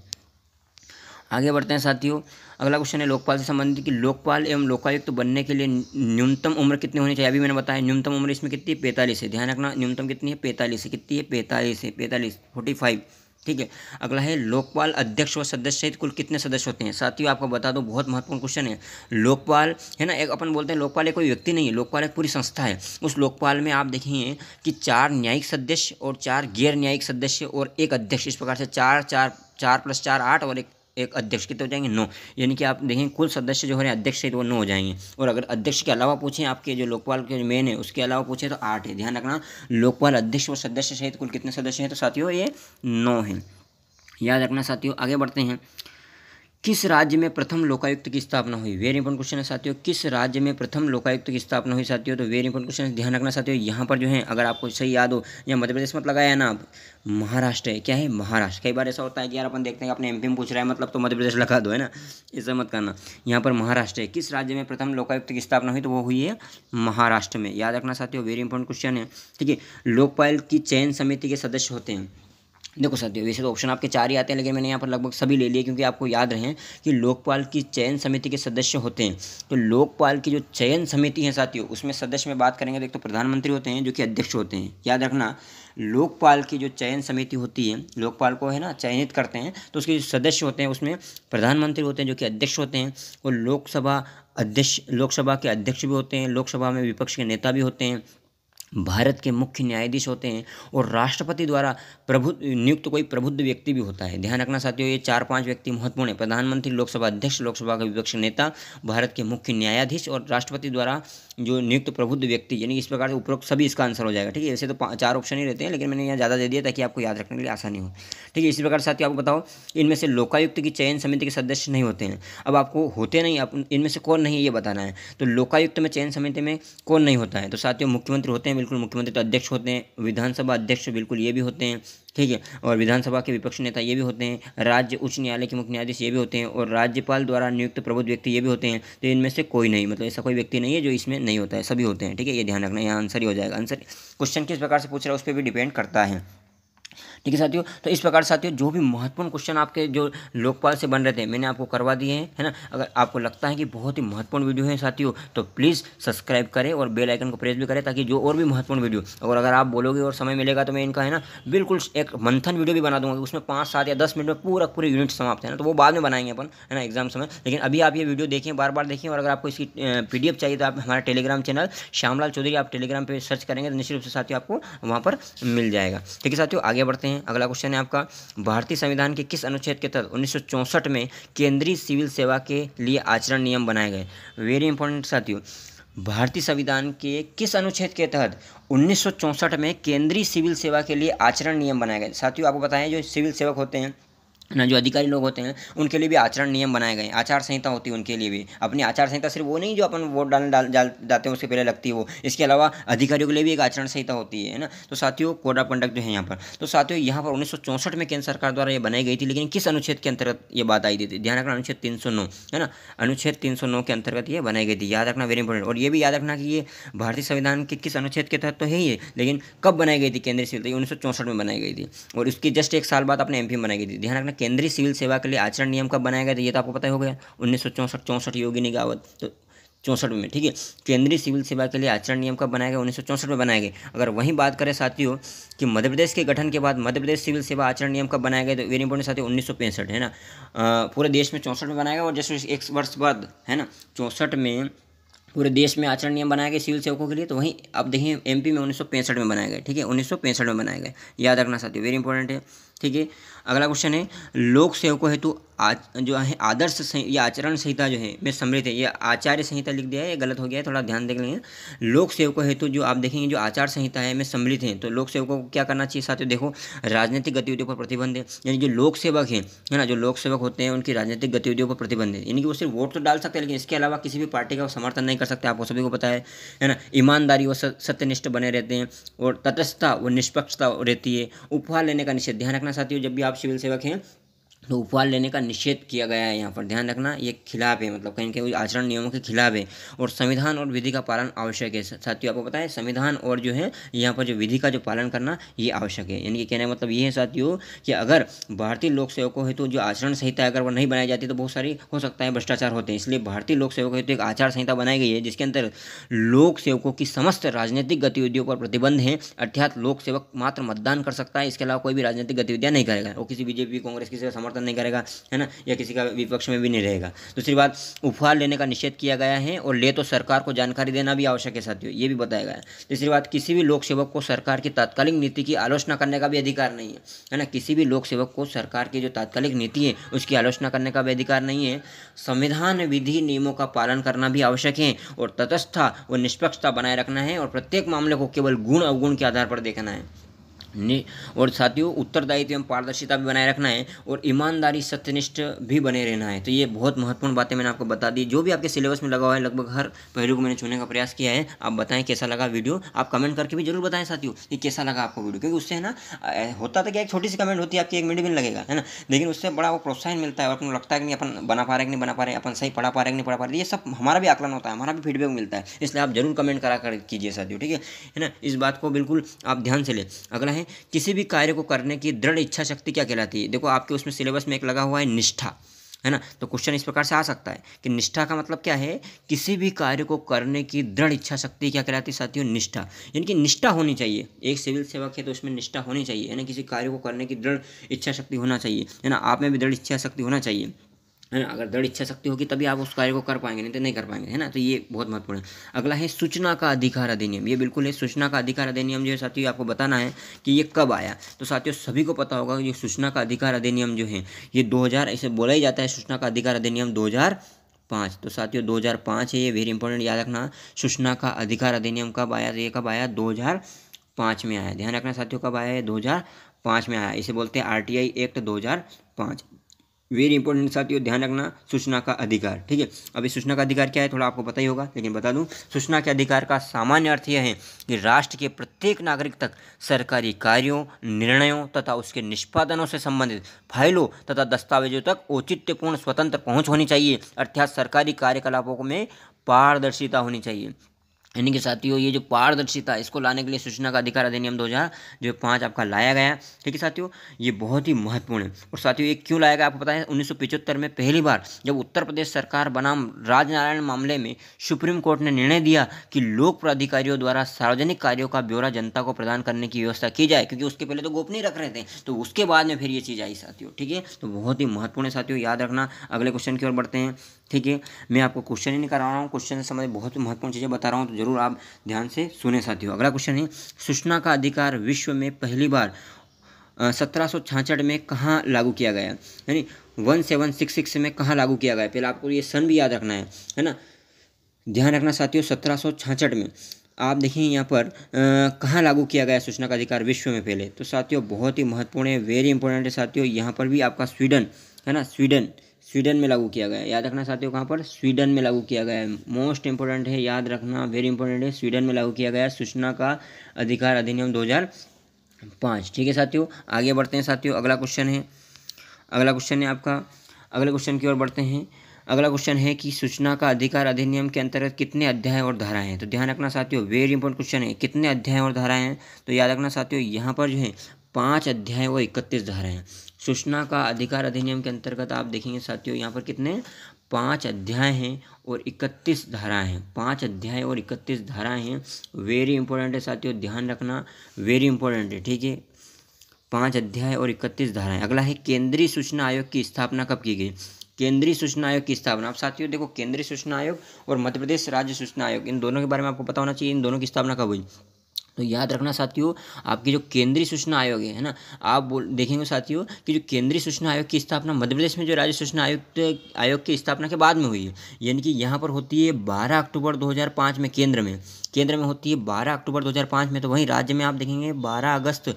आगे बढ़ते हैं साथियों अगला क्वेश्चन है लोकपाल से संबंधित कि लोकपाल एवं लोकायुक्त तो बनने के लिए न्यूनतम उम्र कितनी होनी चाहिए अभी मैंने बताया न्यूनतम उम्र इसमें कितनी है पैंतालीस है ध्यान रखना न्यूनतम कितनी है पैंतालीस है कितनी है पैंतालीस है पैंतालीस फोर्टी फाइव ठीक है अगला है लोकपाल अध्यक्ष व सदस्य सहित कुल कितने सदस्य होते हैं साथियों आपको बता दो बहुत महत्वपूर्ण क्वेश्चन है लोकपाल है ना एक अपन बोलते हैं लोकपाल एक कोई व्यक्ति नहीं है लोकपाल एक पूरी संस्था है उस लोकपाल में आप देखिए कि चार न्यायिक सदस्य और चार गैर न्यायिक सदस्य और एक अध्यक्ष इस प्रकार से चार चार चार प्लस चार आठ और एक एक अध्यक्ष कितने हो जाएंगे नौ यानी कि आप देखें कुल सदस्य जो हो रहे हैं अध्यक्ष से वो नौ हो जाएंगे और अगर अध्यक्ष के अलावा पूछें आपके जो लोकपाल के मेन है उसके अलावा पूछें तो आठ है ध्यान रखना लोकपाल अध्यक्ष और सदस्य सहित कुल कितने सदस्य हैं तो साथियों ये नौ हैं याद रखना साथियों आगे बढ़ते हैं किस राज्य में प्रथम लोकायुक्त की स्थापना हुई वेरी इंपॉर्टेंट क्वेश्चन है साथियों किस राज्य में प्रथम लोकायुक्त की स्थापना हुई साथियों तो वेरी इंपोर्ट क्वेश्चन ध्यान रखना साथियों यहाँ पर जो है अगर आपको सही याद हो या मध्य प्रदेश मत लगाया ना आप महाराष्ट्र है क्या है महाराष्ट्र कई बार ऐसा होता है कि यार अपन देखते हैं अपने एम में पूछ रहा है मतलब तो मध्य प्रदेश लगा दो है ना इसे मत करना यहाँ पर महाराष्ट्र है किस राज्य में प्रथम लोकायुक्त की स्थापना हुई तो वो हुई है महाराष्ट्र में याद रखना साथियों वेरी इंपॉर्टेंट क्वेश्चन है ठीक है लोकपाल की चयन समिति के सदस्य होते हैं देखो सर वैसे तो ऑप्शन आपके चार ही आते हैं लेकिन मैंने यहाँ पर लगभग सभी ले लिए क्योंकि आपको याद रहे कि लोकपाल की चयन समिति के सदस्य होते हैं तो लोकपाल की जो चयन समिति है साथियों उसमें सदस्य में बात करेंगे देखो तो, तो प्रधानमंत्री होते हैं जो कि अध्यक्ष होते हैं याद रखना लोकपाल की जो चयन समिति होती है लोकपाल को है ना चयनित करते हैं तो उसके जो सदस्य होते हैं उसमें प्रधानमंत्री होते हैं जो कि अध्यक्ष होते हैं वो लोकसभा अध्यक्ष लोकसभा के अध्यक्ष भी होते हैं लोकसभा में विपक्ष के नेता भी होते हैं भारत के मुख्य न्यायाधीश होते हैं और राष्ट्रपति द्वारा प्रभु नियुक्त कोई प्रबुद्ध व्यक्ति भी होता है ध्यान रखना साथियों ये चार पांच व्यक्ति महत्वपूर्ण है प्रधानमंत्री लोकसभा अध्यक्ष लोकसभा का विपक्ष नेता भारत के मुख्य न्यायाधीश और राष्ट्रपति द्वारा जो नियुक्त प्रबुद्ध व्यक्ति यानी इस प्रकार से उपरोक्त सभी इसका आंसर हो जाएगा ठीक है वैसे तो चार ऑप्शन ही रहते हैं लेकिन मैंने यहाँ ज़्यादा दे दिया ताकि आपको याद रखने के लिए आसानी हो ठीक है इसी प्रकार साथियों आपको बताओ इनमें से लोकायुक्त की चयन समिति के सदस्य नहीं होते हैं अब आपको होते नहीं आप इनमें से कौन नहीं ये बताना है तो लोकायुक्त में चयन समिति में कौन नहीं होता है तो साथियों मुख्यमंत्री होते हैं बिल्कुल मुख्यमंत्री तो अध्यक्ष होते हैं विधानसभा अध्यक्ष बिल्कुल ये भी होते हैं ठीक है और विधानसभा के विपक्ष नेता ये भी होते हैं राज्य उच्च न्यायालय के मुख्य न्यायाधीश ये भी होते हैं और राज्यपाल द्वारा नियुक्त प्रबुद्ध व्यक्ति ये भी होते हैं तो इनमें से कोई नहीं मतलब ऐसा कोई व्यक्ति नहीं है जो इसमें नहीं होता है सभी होते हैं ठीक है ये ध्यान रखना यहाँ आंसर ही हो जाएगा आंसर क्वेश्चन किस प्रकार से पूछ रहा है उस पर भी डिपेंड करता है ठीक है साथियों तो इस प्रकार साथियों जो भी महत्वपूर्ण क्वेश्चन आपके जो लोकपाल से बन रहे थे मैंने आपको करवा दिए हैं है ना अगर आपको लगता है कि बहुत ही महत्वपूर्ण वीडियो है साथियों तो प्लीज़ सब्सक्राइब करें और बेल आइकन को प्रेस भी करें ताकि जो और भी महत्वपूर्ण वीडियो और अगर आप बोलोगे और समय मिलेगा तो मैं इनका है ना बिल्कुल एक मंथन वीडियो भी बना दूंगा उसमें पाँच सात या दस मिनट में पूरा पूरे यूनिट समाप्त है ना तो वो बाद में बनाएंगे अपन है ना एग्जाम समय लेकिन अभी आप ये वीडियो देखें बार बार देखें और अगर आपको इसकी पी चाहिए तो आप हमारा टेलीग्राम चैनल श्यामलाल चौधरी आप टेलीग्राम पर सर्च करेंगे तो निश्चित रूप से साथियों आपको वहाँ पर मिल जाएगा ठीक है साथियों आगे बढ़ते हैं अगला क्वेश्चन है आपका भारतीय संविधान के किस अनुच्छेद के तहत उन्नीस में केंद्रीय सिविल सेवा के लिए आचरण नियम बनाए गए वेरी इंपॉर्टेंट साथियों भारतीय संविधान के किस अनुच्छेद के तहत उन्नीस में केंद्रीय सिविल सेवा के लिए आचरण नियम बनाए गए साथियों आपको बताएं जो सिविल सेवक होते हैं ना जो अधिकारी लोग होते हैं उनके लिए भी आचरण नियम बनाए गए आचार संहिता होती है उनके लिए भी अपनी आचार संहिता सिर्फ वो नहीं जो अपन वोट डालने डाल जाते हैं उसके पहले लगती है वो इसके अलावा अधिकारियों के लिए भी एक आचरण संहिता होती है ना तो साथियों कोड ऑफ कंडक्ट जो है यहाँ पर तो साथियों यहाँ पर उन्नीस में केंद्र सरकार द्वारा ये बनाई गई थी लेकिन किस अनुच्छेद के अंतर्गत ये बात आई थी ध्यान रखना अनुच्छेद तीन है ना अनुच्छेद तीन के अंतर्गत ये बनाई गई थी याद रखना वेरी इंपॉर्टेंट और ये भी याद रखना कि ये भारतीय संविधान के किस अनुच्छेद के तहत तो है ही लेकिन कब बनाई गई थी केंद्रीय संहिता तो उन्नीस में बनाई गई थी और उसकी जस्ट एक साल बाद अपने एम बनाई गई थी ध्यान रखना केंद्रीय सिविल सेवा के लिए आचरण नियम कब बनाया गया था ये तो आपको पता हो गया उन्नीस सौ चौंसठ चौंसठ योगी निगावत तो चौंसठ में ठीक है केंद्रीय सिविल सेवा के लिए आचरण नियम कब बनाया गया उन्नीस सौ में बनाए गए अगर वहीं बात करें साथियों कि मध्य प्रदेश के गठन के बाद मध्य प्रदेश सिविल सेवा आचरण नियम कब बनाया गया तो वेरी इंपॉर्टेंट साथियों उन्नीस है ना पूरे देश में चौंसठ में बनाया गया और जैसे एक वर्ष बाद है ना चौंसठ में पूरे देश में आचरण नियम बनाया गया सिविल सेवकों के लिए तो वहीं अब देखिए एमपी में उन्नीस में बनाया गया ठीक है उन्नीस में बनाया गया याद रखना साथियों वेरी इंपॉर्टेंट है ठीक है अगला क्वेश्चन है लोक सेवकों हेतु जो है आदर्श या आचरण संहिता जो है में समृद्ध है यह आचार्य संहिता लिख दिया है ये गलत हो गया है थोड़ा ध्यान देख लेंगे लोक सेवकों हेतु जो आप देखेंगे जो आचार संहिता है मैं सम्मिलित है तो लोक सेवकों को क्या करना चाहिए साथियों देखो राजनीतिक गतिविधियों पर प्रतिबंध है यानी जो लोक सेवक है है ना जो लोक सेवक होते हैं उनकी राजनीतिक गतिविधियों पर प्रतिबंध है यानी कि वो सिर्फ वोट तो डाल सकते हैं लेकिन इसके अलावा किसी भी पार्टी का समर्थन नहीं कर सकते आपको सभी को पता है है ना ईमानदारी और सत्यनिष्ठ बने रहते हैं और तटस्थता व निष्पक्षता रहती है उपहार लेने का निषेध ध्यान रखना रखना साथियों जब भी आप सिविल सेवक हैं उपहार लेने का निषेध किया गया है यहाँ पर ध्यान रखना ये खिलाफ है मतलब कहीं कहीं आचरण नियमों के खिलाफ है और संविधान और विधि का पालन आवश्यक है साथियों आपको पता है संविधान और जो है यहाँ पर जो विधि का जो पालन करना ये आवश्यक है यानी कि कहने का मतलब ये है साथियों कि अगर भारतीय लोक सेवकों हेतु तो जो आचरण संहिता अगर वो नहीं बनाई जाती तो बहुत सारी हो सकता है भ्रष्टाचार होते हैं इसलिए भारतीय लोक सेवकों हेतु तो एक आचार संहिता बनाई गई है जिसके अंदर लोक सेवकों की समस्त राजनीतिक गतिविधियों पर प्रतिबंध है अर्थात लोक सेवक मात्र मतदान कर सकता है इसके अलावा कोई भी राजनीतिक गतिविधियाँ नहीं करेगा वो किसी बीजेपी कांग्रेस किसी समर्थन समर्थन नहीं करेगा है ना या किसी का विपक्ष में भी नहीं रहेगा दूसरी बात उपहार लेने का निषेध किया गया है और ले तो सरकार को जानकारी देना भी आवश्यक है साथियों ये भी बताया गया तीसरी बात किसी भी लोक सेवक को सरकार की तात्कालिक नीति की आलोचना करने का भी अधिकार नहीं है है ना किसी भी लोक सेवक को सरकार की जो तात्कालिक नीति है उसकी आलोचना करने का भी अधिकार नहीं है संविधान विधि नियमों का पालन करना भी आवश्यक है और तटस्थता और निष्पक्षता बनाए रखना है और प्रत्येक मामले को केवल गुण अवगुण के आधार पर देखना है और साथियों उत्तरदायित्व एवं पारदर्शिता भी बनाए रखना है और ईमानदारी सत्यनिष्ठ भी बने रहना है तो ये बहुत महत्वपूर्ण बातें मैंने आपको बता दी जो भी आपके सिलेबस में लगा हुआ है लगभग हर पहलू को मैंने चुनने का प्रयास किया है आप बताएं कैसा लगा वीडियो आप कमेंट करके भी जरूर बताएं साथियों कि कैसा लगा आपको वीडियो क्योंकि उससे है ना होता था तो क्या एक छोटी सी कमेंट होती है आपकी एक मिनट भी लगेगा है ना लेकिन उससे बड़ा वो प्रोत्साहन मिलता है और अपने लगता है कि नहीं अपन बना पा रहे कि नहीं बना पा रहे अपन सही पढ़ा पा रहे कि नहीं पढ़ा पा रहे ये सब हमारा भी आकलन होता है हमारा भी फीडबैक मिलता है इसलिए आप जरूर कमेंट करा कर कीजिए साथियों ठीक है ना इस बात को बिल्कुल आप ध्यान से ले अगला है किसी भी कार्य को करने की दृढ़ इच्छा शक्ति क्या कहलाती है देखो आपके उसमें सिलेबस में एक लगा हुआ है निष्ठा है ना तो क्वेश्चन इस प्रकार से आ सकता है कि निष्ठा का मतलब क्या है किसी भी कार्य को करने की दृढ़ इच्छा शक्ति क्या कहलाती है साथियों निष्ठा यानी कि निष्ठा होनी चाहिए एक सिविल सेवक है तो उसमें निष्ठा होनी चाहिए है ना किसी कार्य को करने की दृढ़ इच्छा शक्ति होना चाहिए है ना आप में भी दृढ़ इच्छा शक्ति होना चाहिए है ना अगर दृढ़ इच्छा शक्ति होगी तभी आप उस कार्य को कर पाएंगे नहीं तो नहीं कर पाएंगे है ना तो ये बहुत महत्वपूर्ण है अगला है सूचना का अधिकार अधिनियम ये बिल्कुल है सूचना का अधिकार अधिनियम जो है साथियों आपको बताना है कि ये कब आया तो साथियों सभी को पता होगा ये सूचना का अधिकार अधिनियम जो है ये दो ऐसे बोला ही जाता है सूचना का अधिकार अधिनियम दो पाँच तो साथियों दो हजार पाँच है ये वेरी इंपॉर्टेंट याद रखना सूचना का अधिकार अधिनियम कब आया तो ये कब आया दो हजार पाँच में आया ध्यान रखना साथियों कब आया है पाँच में आया इसे बोलते हैं आरटीआई एक्ट दो हजार पाँच वेरी इंपॉर्टेंट साथियों ध्यान रखना सूचना का अधिकार ठीक है अभी सूचना का अधिकार क्या है थोड़ा आपको पता ही होगा लेकिन बता दूं सूचना के अधिकार का सामान्य अर्थ यह है कि राष्ट्र के प्रत्येक नागरिक तक सरकारी कार्यों निर्णयों तथा उसके निष्पादनों से संबंधित फाइलों तथा दस्तावेजों तक औचित्यपूर्ण स्वतंत्र पहुँच होनी चाहिए अर्थात सरकारी कार्यकलापों में पारदर्शिता होनी चाहिए इन्हीं के साथियों ये जो पारदर्शिता इसको लाने के लिए सूचना का अधिकार अधिनियम दो हजार जो पाँच आपका लाया गया ठीक है साथियों ये बहुत ही महत्वपूर्ण है और साथियों ये क्यों लाया गया आपको पता है उन्नीस में पहली बार जब उत्तर प्रदेश सरकार बनाम राजनारायण मामले में सुप्रीम कोर्ट ने निर्णय दिया कि लोक प्राधिकारियों द्वारा सार्वजनिक कार्यों का ब्यौरा जनता को प्रदान करने की व्यवस्था की जाए क्योंकि उसके पहले तो गोपनीय रख रहे थे तो उसके बाद में फिर ये चीज़ आई साथियों ठीक है तो बहुत ही महत्वपूर्ण साथियों याद रखना अगले क्वेश्चन की ओर बढ़ते हैं ठीक है मैं आपको क्वेश्चन ही नहीं करा रहा हूँ क्वेश्चन से बहुत बहुत महत्वपूर्ण चीज़ें बता रहा हूँ तो ज़रूर आप ध्यान से सुने साथियों अगला क्वेश्चन है सूचना का अधिकार विश्व में पहली बार सत्रह में कहाँ लागू किया गया यानी वन सेवन सिक्स सिक्स में कहाँ लागू किया गया पहले आपको ये सन भी याद रखना है है ना ध्यान रखना साथियों सत्रह में आप देखिए यहाँ पर कहाँ लागू किया गया सूचना का अधिकार विश्व में पहले तो साथियों बहुत ही महत्वपूर्ण है वेरी इंपॉर्टेंट है साथियों यहाँ पर भी आपका स्वीडन है ना स्वीडन स्वीडन में लागू किया गया याद रखना साथियों कहाँ पर स्वीडन में लागू किया गया है मोस्ट इंपॉर्टेंट है याद रखना वेरी इंपॉर्टेंट है स्वीडन में लागू किया गया सूचना का अधिकार अधिनियम पाँच ठीक है साथियों आगे बढ़ते हैं साथियों अगला क्वेश्चन है अगला क्वेश्चन है आपका अगले क्वेश्चन की ओर बढ़ते हैं अगला क्वेश्चन है कि सूचना का अधिकार अधिनियम के अंतर्गत कितने अध्याय और धाराएं हैं तो ध्यान रखना साथियों वेरी इंपॉर्टेंट क्वेश्चन है कितने अध्याय और धाराएं हैं तो याद रखना साथियों यहाँ पर जो है पाँच अध्याय और इकतीस धाराएं हैं सूचना का अधिकार अधिनियम के अंतर्गत आप देखेंगे साथियों यहाँ पर कितने पांच अध्याय हैं और इकतीस धाराएं हैं पांच अध्याय और इकतीस धाराएं हैं वेरी इंपॉर्टेंट है साथियों ध्यान रखना वेरी इंपॉर्टेंट है ठीक है पांच अध्याय और इकतीस धाराएं अगला है केंद्रीय सूचना आयोग की स्थापना कब की गई केंद्रीय सूचना आयोग की स्थापना आप साथियों देखो केंद्रीय सूचना आयोग और मध्य प्रदेश राज्य सूचना आयोग इन दोनों के बारे में आपको पता होना चाहिए इन दोनों की स्थापना कब हुई तो याद रखना साथियों आपकी जो केंद्रीय सूचना आयोग है ना आप बोल देखेंगे साथियों कि जो केंद्रीय सूचना आयोग की स्थापना मध्य प्रदेश में जो राज्य सूचना आयुक्त आयोग की स्थापना के बाद में हुई है यानी कि यहाँ पर होती है बारह अक्टूबर 2005 में केंद्र में केंद्र में होती है बारह अक्टूबर 2005 में तो वहीं राज्य में आप देखेंगे बारह अगस्त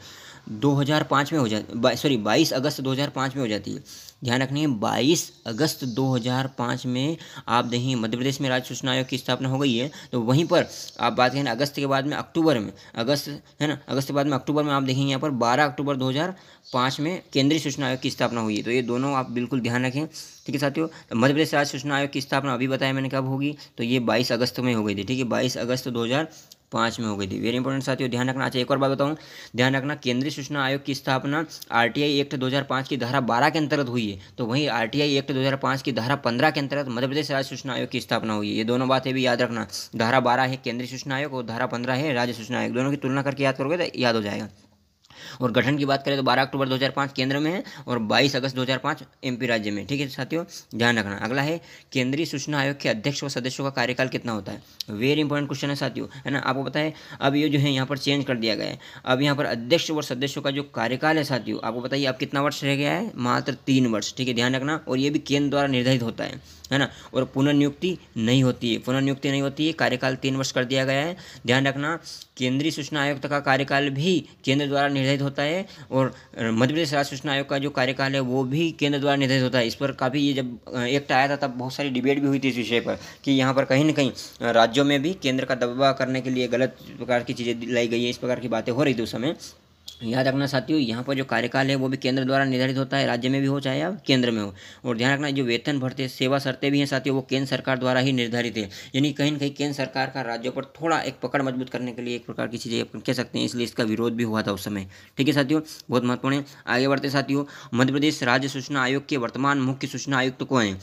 दो में हो जा सॉरी बाईस अगस्त दो में हो जाती है ध्यान रखनी है बाईस अगस्त 2005 में आप देखें मध्य प्रदेश में राज्य सूचना आयोग की स्थापना हो गई है तो वहीं पर आप बात करें अगस्त के बाद में अक्टूबर में अगस्त है ना अगस्त के बाद में अक्टूबर में आप देखेंगे यहाँ पर 12 अक्टूबर 2005 में केंद्रीय सूचना आयोग की स्थापना हुई है तो ये दोनों आप बिल्कुल ध्यान रखें ठीक है साथियों तो मध्य प्रदेश राज्य सूचना आयोग की स्थापना अभी बताया मैंने कब होगी तो ये बाईस अगस्त में हो गई थी ठीक है बाईस अगस्त दो पाँच में हो गई थी वेरी इंपॉर्टेंट साथियों ध्यान रखना अच्छा एक और बात बताऊँ ध्यान रखना केंद्रीय सूचना आयोग की स्थापना आरटीआई एक्ट 2005 की धारा बारह के अंतर्गत हुई है तो वहीं आरटीआई एक्ट 2005 की धारा पंद्रह के अंतर्गत मध्य प्रदेश राज्य सूचना आयोग की स्थापना हुई है ये दोनों बातें भी याद रखना धारा बारह है केंद्रीय सूचना आयोग और धारा पंद्रह है राज्य सूचना आयोग दोनों की तुलना करके याद करोगे तो याद हो जाएगा और गठन की बात करें तो बारह अक्टूबर 2005 केंद्र में है और बाईस अगस्त 2005 एमपी राज्य में ठीक है साथियों ध्यान रखना अगला है केंद्रीय सूचना आयोग के अध्यक्ष व सदस्यों का कार्यकाल कितना होता है वेरी इंपॉर्टेंट क्वेश्चन है साथियों है ना आपको पता है अब ये जो है यहाँ पर चेंज कर दिया गया है अब यहाँ पर अध्यक्ष व सदस्यों का जो कार्यकाल है साथियों आपको बताइए अब कितना वर्ष रह गया है मात्र तीन वर्ष ठीक है ध्यान रखना और ये भी केंद्र द्वारा निर्धारित होता है है ना और पुनर्नियुक्ति नहीं होती है पुनर्नियुक्ति नहीं होती है कार्यकाल तीन वर्ष कर दिया गया है ध्यान रखना केंद्रीय सूचना आयुक्त का कार्यकाल भी केंद्र द्वारा निर्धारित होता है और मध्य प्रदेश राज्य सूचना आयोग का जो कार्यकाल है वो भी केंद्र द्वारा निर्धारित होता है इस पर काफ़ी ये जब एक्ट आया था तब बहुत सारी डिबेट भी हुई थी इस विषय पर कि यहाँ पर कहीं ना कहीं राज्यों में भी केंद्र का दबाव करने के लिए गलत प्रकार की चीज़ें लाई गई है इस प्रकार की बातें हो रही थी उस समय याद रखना साथियों यहाँ पर जो कार्यकाल है वो भी केंद्र द्वारा निर्धारित होता है राज्य में भी हो चाहे या केंद्र में हो और ध्यान रखना जो वेतन भरते सेवा शर्ते भी हैं साथियों वो केंद्र सरकार द्वारा ही निर्धारित है यानी कहीं ना कहीं केंद्र सरकार का राज्यों पर थोड़ा एक पकड़ मजबूत करने के लिए एक प्रकार की चीज़ें कह सकते हैं इसलिए इसका विरोध भी हुआ था उस समय ठीक है साथियों बहुत महत्वपूर्ण है आगे बढ़ते साथियों मध्य प्रदेश राज्य सूचना आयोग के वर्तमान मुख्य सूचना आयुक्त कौन है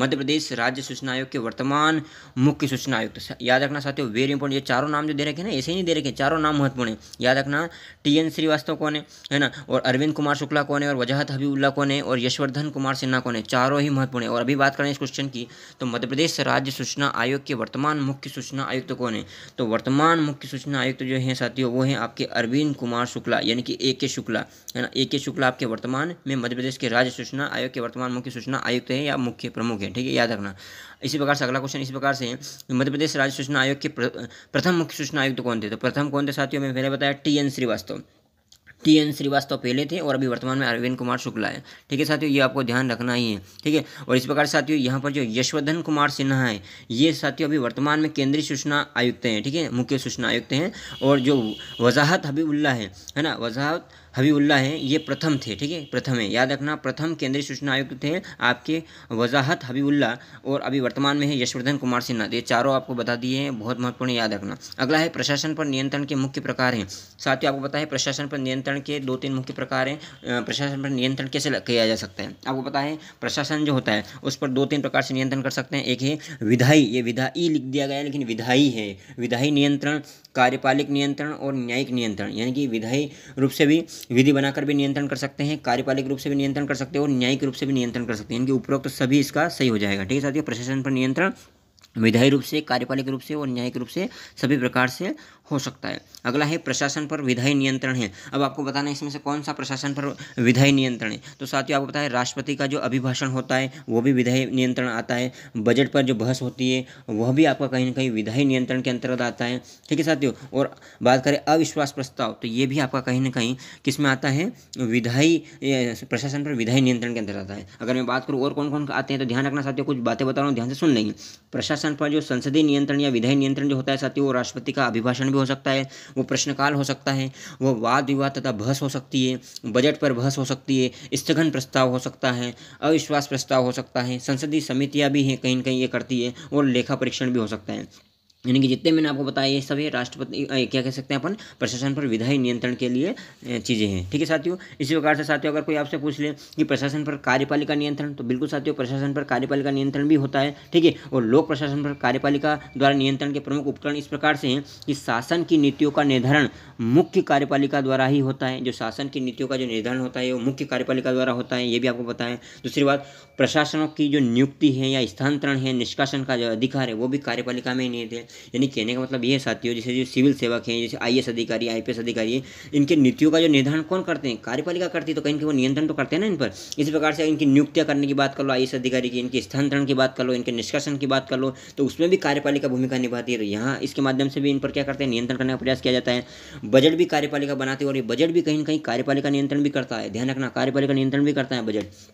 मध्य प्रदेश राज्य सूचना आयोग के वर्तमान मुख्य सूचना आयुक्त याद रखना साथियों वेरी इंपॉर्टेंट ये चारों नाम जो दे रखे ना ऐसे ही नहीं दे रखे चारों नाम महत्वपूर्ण है याद रखना टी एन श्रीवास श्रीवास्तव कौन है है ना और अरविंद कुमार शुक्ला कौन है और वजाहत हबीबुल्ला कौन है और यशवर्धन कुमार सिन्हा कौन है चारों ही महत्वपूर्ण है और अभी बात करें इस क्वेश्चन की तो मध्य प्रदेश राज्य सूचना आयोग के वर्तमान मुख्य सूचना आयुक्त तो कौन है तो वर्तमान मुख्य सूचना आयुक्त तो जो है साथियों वो हैं आपके अरविंद कुमार शुक्ला यानी कि ए के शुक्ला है ना ए के शुक्ला आपके वर्तमान में मध्य प्रदेश के राज्य सूचना आयोग के वर्तमान मुख्य सूचना आयुक्त है या मुख्य प्रमुख है ठीक है याद रखना इसी प्रकार से अगला क्वेश्चन इसी प्रकार से मध्य प्रदेश राज्य सूचना आयोग के प्रथम मुख्य सूचना आयुक्त कौन थे तो प्रथम कौन थे साथियों में मैंने बताया T N Srivastava T N Srivastava पहले थे और अभी वर्तमान में अरविंद कुमार शुक्ला है ठीक है साथियों ये आपको ध्यान रखना ही है ठीक है और इस प्रकार साथियों यहाँ पर जो यशवर्धन कुमार सिन्हा है ये साथियों अभी वर्तमान में केंद्रीय सूचना आयुक्त हैं ठीक है मुख्य सूचना आयुक्त हैं और जो वजाहत हबीबुल्ला है है ना वजाहत हबीबुल्ला हैं ये प्रथम थे ठीक है प्रथम है याद रखना प्रथम केंद्रीय सूचना आयुक्त थे आपके वजाहत हबीबुल्ला और अभी वर्तमान में है यशवर्धन कुमार सिन्हा तो ये चारों आपको बता दिए हैं बहुत महत्वपूर्ण याद रखना अगला है प्रशासन पर नियंत्रण के मुख्य प्रकार हैं साथ ही आपको पता है प्रशासन पर नियंत्रण के दो तीन मुख्य प्रकार हैं प्रशासन पर नियंत्रण कैसे किया जा सकता है आपको पता है प्रशासन जो होता है उस पर दो तीन प्रकार से नियंत्रण कर सकते हैं एक है विधाई ये विधाई लिख दिया गया लेकिन विधाई है विधाई नियंत्रण कार्यपालिक नियंत्रण और न्यायिक नियंत्रण यानी कि विधायी रूप से भी विधि बनाकर भी नियंत्रण कर सकते हैं कार्यपालिक रूप से भी नियंत्रण कर सकते हैं और न्यायिक रूप से भी नियंत्रण कर सकते हैं इनके उपरोक्त सभी इसका सही हो जाएगा ठीक है साथियों प्रशासन पर नियंत्रण विधायी रूप से कार्यपालिक रूप से और न्यायिक रूप से सभी प्रकार से हो सकता है अगला है प्रशासन पर विधायी नियंत्रण है अब आपको बताना है इसमें से कौन सा प्रशासन पर विधायी नियंत्रण है तो साथियों आपको बताया राष्ट्रपति का जो अभिभाषण होता है वो भी विधायी नियंत्रण आता है बजट पर जो बहस होती है वह भी आपका कहीं ना कहीं विधायी नियंत्रण के अंतर्गत आता है ठीक है साथियों और बात करें अविश्वास प्रस्ताव तो ये भी आपका कहीं ना कहीं किस में आता है विधायी प्रशासन पर विधायी नियंत्रण के अंतर्गत आता है अगर मैं बात करूँ और कौन कौन आते हैं तो ध्यान रखना साथियों कुछ बातें बता रहा हूँ ध्यान से सुन लेंगे प्रशासन पर जो संसदीय नियंत्रण या विधायी नियंत्रण जो होता है साथियों वो राष्ट्रपति का अभिभाषण भी हो सकता है वो प्रश्नकाल हो सकता है वो वाद विवाद तथा बहस हो सकती है बजट पर बहस हो सकती है स्थगन प्रस्ताव हो सकता है अविश्वास प्रस्ताव हो सकता है संसदीय समितियाँ भी हैं कहीं ना कहीं ये करती है और लेखा परीक्षण भी हो सकता है यानी कि जितने मैंने आपको बताया ये सभी राष्ट्रपति क्या कह सकते हैं अपन प्रशासन पर विधायी नियंत्रण के लिए चीज़ें हैं ठीक है साथियों इसी प्रकार से साथियों अगर कोई आपसे पूछ ले कि प्रशासन पर कार्यपालिका नियंत्रण तो बिल्कुल साथियों प्रशासन पर कार्यपालिका नियंत्रण भी होता है ठीक है और लोक प्रशासन पर कार्यपालिका द्वारा नियंत्रण के प्रमुख उपकरण इस प्रकार से हैं कि शासन की नीतियों का निर्धारण मुख्य कार्यपालिका द्वारा ही होता है जो शासन की नीतियों का जो निर्धारण होता है वो मुख्य कार्यपालिका द्वारा होता है ये भी आपको बताएं दूसरी बात प्रशासनों की जो नियुक्ति है या स्थानांतरण है निष्कासन का जो अधिकार है वो भी कार्यपालिका में ही नहीं है यानी कहने का मतलब ये है साथियों जैसे जो सिविल सेवक हैं जैसे आई अधिकारी आई अधिकारी हैं इनके नीतियों का जो निर्धारण कौन करते हैं कार्यपालिका करती है तो कहीं वो नियंत्रण तो करते हैं ना इन पर इसी प्रकार से इनकी नियुक्तियाँ करने की बात कर लो आई अधिकारी की इनके स्थानांतरण की बात कर लो इनके निष्कासन की बात कर लो तो उसमें भी कार्यपालिका भूमिका निभाती है तो यहाँ इसके माध्यम से भी इन पर क्या करते हैं नियंत्रण करने का प्रयास किया जाता है बजट भी कार्यपालिका बनाती है और ये बजट भी कहीं ना कहीं कार्यपालिका नियंत्रण भी करता है ध्यान रखना कार्यपालिका नियंत्रण भी करता है बजट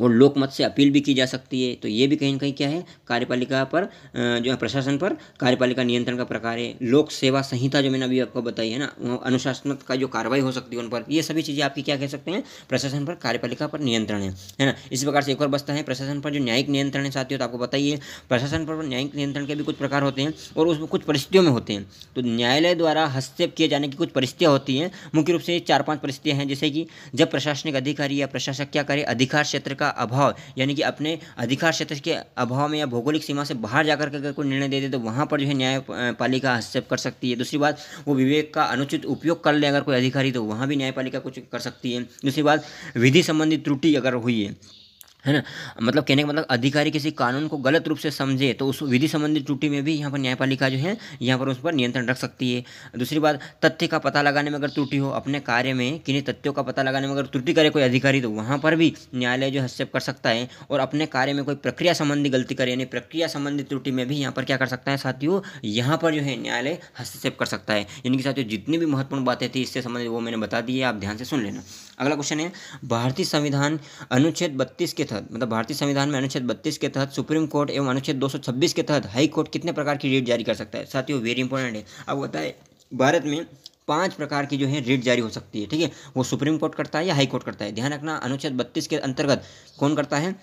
और लोकमत से अपील भी की जा सकती है तो ये भी कहीं ना कहीं क्या है कार्यपालिका पर जो है प्रशासन पर कार्यपालिका नियंत्रण का प्रकार है लोक सेवा संहिता जो मैंने अभी आपको बताई है ना अनुशासनात्मक का जो कार्रवाई हो सकती है उन पर ये सभी चीज़ें आपकी क्या कह सकते हैं प्रशासन पर कार्यपालिका पर नियंत्रण है है ना इसी प्रकार से एक और बचता है प्रशासन पर जो न्यायिक नियंत्रण है साथियों तो आपको बताइए प्रशासन पर न्यायिक नियंत्रण के भी कुछ प्रकार होते हैं और उसमें कुछ परिस्थितियों में होते हैं तो न्यायालय द्वारा हस्तक्षेप किए जाने की कुछ परिस्थितियाँ होती हैं मुख्य रूप से चार पाँच परिस्थितियाँ हैं जैसे कि जब प्रशासनिक अधिकारी या प्रशासक क्या करे अधिकार क्षेत्र का अभाव यानी कि अपने अधिकार क्षेत्र के अभाव में या भौगोलिक सीमा से बाहर जाकर के अगर कोई निर्णय दे दे तो वहाँ पर जो है न्यायपालिका हस्तक्षेप कर सकती है दूसरी बात वो विवेक का अनुचित उपयोग कर ले अगर कोई अधिकारी तो वहाँ भी न्यायपालिका कुछ कर सकती है दूसरी बात विधि संबंधी त्रुटि अगर हुई है है ना मतलब कहने का मतलब अधिकारी किसी कानून को गलत रूप से समझे तो उस विधि संबंधी त्रुटि में भी यहाँ पर न्यायपालिका जो है यहाँ पर उस पर नियंत्रण रख सकती है दूसरी बात तथ्य का पता लगाने में अगर त्रुटि हो अपने कार्य में किन्हीं तथ्यों का पता लगाने में अगर त्रुटि करे कोई अधिकारी तो वहाँ पर भी न्यायालय जो हस्तक्षेप कर सकता है और अपने कार्य में कोई प्रक्रिया संबंधी गलती करे यानी प्रक्रिया संबंधी त्रुटि में भी यहाँ पर क्या कर सकता है साथियों यहाँ पर जो है न्यायालय हस्तक्षेप कर सकता है यानी कि साथियों जितनी भी महत्वपूर्ण बातें थी इससे संबंधित वो मैंने बता दी है आप ध्यान से सुन लेना अगला क्वेश्चन है भारतीय संविधान अनुच्छेद बत्तीस के तहत मतलब भारतीय संविधान में अनुच्छेद बत्तीस के तहत सुप्रीम कोर्ट एवं अनुच्छेद 226 के तहत हाई कोर्ट कितने प्रकार की रीट जारी कर सकता है साथियों वेरी इंपॉर्टेंट है अब बताए भारत में पांच प्रकार की जो है रीट जारी हो सकती है ठीक है वो सुप्रीम कोर्ट करता है या हाई कोर्ट करता है ध्यान रखना अनुच्छेद बत्तीस के अंतर्गत कौन करता है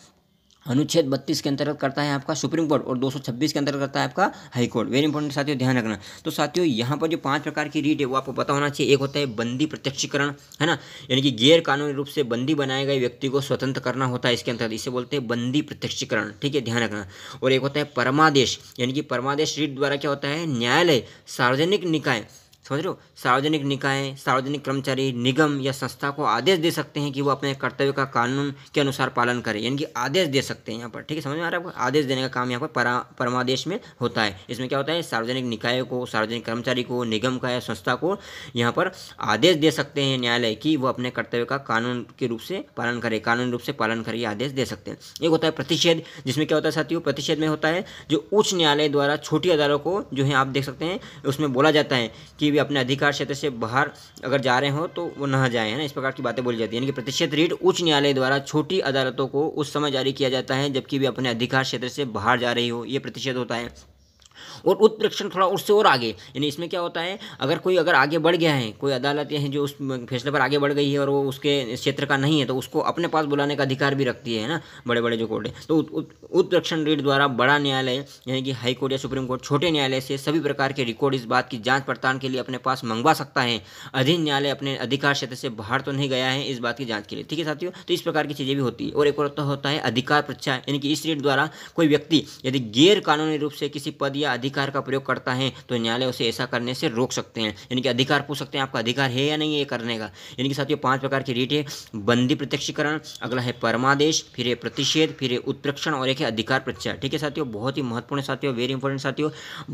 अनुच्छेद बत्तीस के अंतर्गत करता है आपका सुप्रीम कोर्ट और 226 के अंतर्गत करता है आपका हाई कोर्ट वेरी इंपॉर्टेंट साथियों ध्यान रखना तो साथियों यहाँ पर जो पांच प्रकार की रीट है वो आपको पता होना चाहिए एक होता है बंदी प्रत्यक्षीकरण है ना यानी कि गैर कानूनी रूप से बंदी बनाए गए व्यक्ति को स्वतंत्र करना होता है इसके अंतर्गत इसे बोलते हैं बंदी प्रत्यक्षीकरण ठीक है ध्यान रखना और एक होता है परमादेश यानी कि परमादेश रीट द्वारा क्या होता है न्यायालय सार्वजनिक निकाय समझ रहे हो सार्वजनिक निकाय सार्वजनिक कर्मचारी निगम या संस्था को आदेश दे सकते हैं कि वो अपने कर्तव्य का कानून के अनुसार पालन करें यानी कि आदेश दे सकते हैं यहाँ पर ठीक है समझ में आ रहा है आपको आदेश देने का काम यहाँ पर परमादेश में होता है इसमें क्या होता है सार्वजनिक निकाय को सार्वजनिक कर्मचारी को निगम का या संस्था को यहाँ पर आदेश दे सकते हैं न्यायालय की वो अपने कर्तव्य का कानून के रूप से पालन करे कानून रूप से पालन करे आदेश दे सकते हैं एक होता है प्रतिषेध जिसमें क्या होता है साथियों प्रतिषेध में होता है जो उच्च न्यायालय द्वारा छोटी अदालतों को जो है आप देख सकते हैं उसमें बोला जाता है कि भी अपने अधिकार क्षेत्र से बाहर अगर जा रहे हो तो वो न जाए है ना इस प्रकार की बातें बोली जाती है यानी कि प्रतिशत रीट उच्च न्यायालय द्वारा छोटी अदालतों को उस समय जारी किया जाता है जबकि वे अपने अधिकार क्षेत्र से बाहर जा रही हो ये प्रतिशत होता है और उत्प्रेक्षण थोड़ा उससे और आगे यानी इसमें क्या होता है अगर कोई अगर आगे बढ़ गया है कोई अदालत है जो उस फैसले पर आगे बढ़ गई है और वो उसके क्षेत्र का नहीं है तो उसको अपने पास बुलाने का अधिकार भी रखती है ना बड़े बड़े जो कोर्ट है तो उत्प्रेक्षण रीट द्वारा बड़ा न्यायालय यानी कि हाईकोर्ट कोर्ट या सुप्रीम कोर्ट छोटे न्यायालय से सभी प्रकार के रिकॉर्ड इस बात की जांच पड़ताल के लिए अपने पास मंगवा सकता है अधीन न्यायालय अपने अधिकार क्षेत्र से बाहर तो नहीं गया है इस बात की जांच के लिए ठीक है साथियों तो इस प्रकार की चीज़ें भी होती है और एक और होता है अधिकार प्रक्षा यानी कि इस रीट द्वारा कोई व्यक्ति यदि गैर कानूनी रूप से किसी पद या या अधिकार का प्रयोग करता है तो न्यायालय उसे ऐसा करने से रोक सकते हैं यानी कि अधिकार पूछ सकते हैं आपका अधिकार है या नहीं ये करने का यानी कि साथ ये पांच प्रकार की रीट है बंदी प्रत्यक्षीकरण अगला है परमादेश फिर है प्रतिषेध फिर है उत्प्रेक्षण और एक है अधिकार प्रत्यार ठीक है साथियों बहुत ही महत्वपूर्ण साथियों वेरी इंपॉर्टेंट साथियों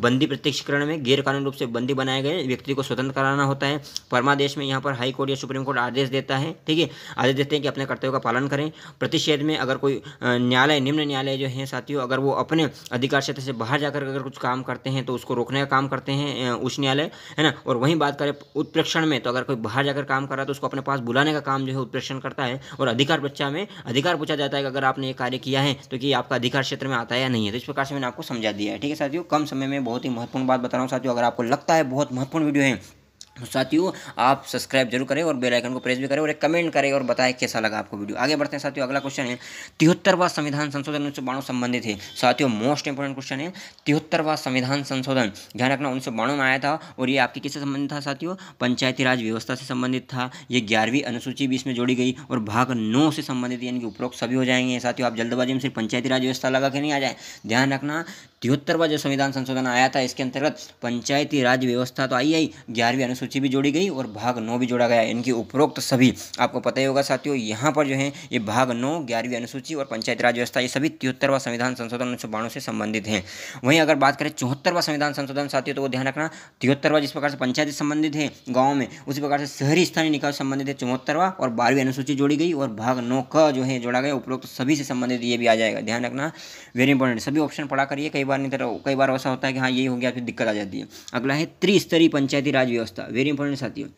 बंदी प्रत्यक्षीकरण में गैर रूप से बंदी बनाए गए व्यक्ति को स्वतंत्र कराना होता है परमादेश में यहाँ पर हाई कोर्ट या सुप्रीम कोर्ट आदेश देता है ठीक है आदेश देते हैं कि अपने कर्तव्य का पालन करें प्रतिषेध में अगर कोई न्यायालय निम्न न्यायालय जो है साथियों अगर वो अपने अधिकार क्षेत्र से बाहर जाकर अगर कुछ काम करते हैं तो उसको रोकने का काम करते हैं उच्च न्यायालय है ना और वहीं बात करें उत्प्रेक्षण में तो अगर कोई बाहर जाकर काम कर रहा है तो उसको अपने पास बुलाने का काम जो है उत्प्रेक्षण करता है और अधिकार बच्चा में अधिकार पूछा जाता है कि अगर आपने ये कार्य किया है तो कि आपका अधिकार क्षेत्र में आता है या नहीं है तो इस प्रकार से मैंने आपको समझा दिया है ठीक है साथियों कम समय में बहुत ही महत्वपूर्ण बात बता रहा हूँ साथियों अगर आपको लगता है बहुत महत्वपूर्ण वीडियो है तो साथियों आप सब्सक्राइब जरूर करें और बेल आइकन को प्रेस भी करें और एक कमेंट करें और बताएं कैसा लगा आपको वीडियो आगे बढ़ते हैं साथियों अगला क्वेश्चन है तिहत्तरवा संविधान संशोधन उन्नीस सौ संबंधित है साथियों मोस्ट इंपॉर्टेंट क्वेश्चन है तिहत्तरवा संविधान संशोधन ध्यान रखना उन्नीस में आया था और ये आपके किससे संबंधित था साथियों पंचायती राज व्यवस्था से संबंधित था ये ग्यारहवीं अनुसूची भी इसमें जोड़ी गई और भाग नौ से संबंधित यानी कि उपरोक्त सभी हो जाएंगे साथियों आप जल्दबाजी में सिर्फ पंचायती राज व्यवस्था लगा के नहीं आ जाए ध्यान रखना तिहत्तरवा जो संविधान संशोधन आया था इसके अंतर्गत पंचायती राज व्यवस्था तो आई आई ग्यारहवीं सूची भी जोड़ी गई और भाग नौ भी जोड़ा गया इनकी उपरोक्त सभी आपको पता ही होगा साथियों यहाँ पर जो है ये भाग नौ ग्यारहवीं अनुसूची और पंचायत राज व्यवस्था ये सभी तिहत्तरवा संविधान संशोधन उन्नीस से संबंधित हैं वहीं अगर बात करें चौहत्तरवा संविधान संशोधन साथियों तो वो ध्यान रखना तिहत्तरवा जिस प्रकार से पंचायत संबंधित है गाँव में उसी प्रकार से शहरी स्थानीय निकाय संबंधित है चौहत्तरवा और बारहवीं अनुसूची जोड़ी गई और भाग नौ का जो है जोड़ा गया उपरोक्त सभी से संबंधित ये भी आ जाएगा ध्यान रखना वेरी इंपॉर्टेंट सभी ऑप्शन पढ़ा करिए कई बार नहीं तरह तो, कई बार ऐसा होता है कि हाँ यही हो गया फिर दिक्कत आ जाती है अगला है त्रिस्तरीय पंचायती राज व्यवस्था वेरी इंपॉर्टेंट साथियों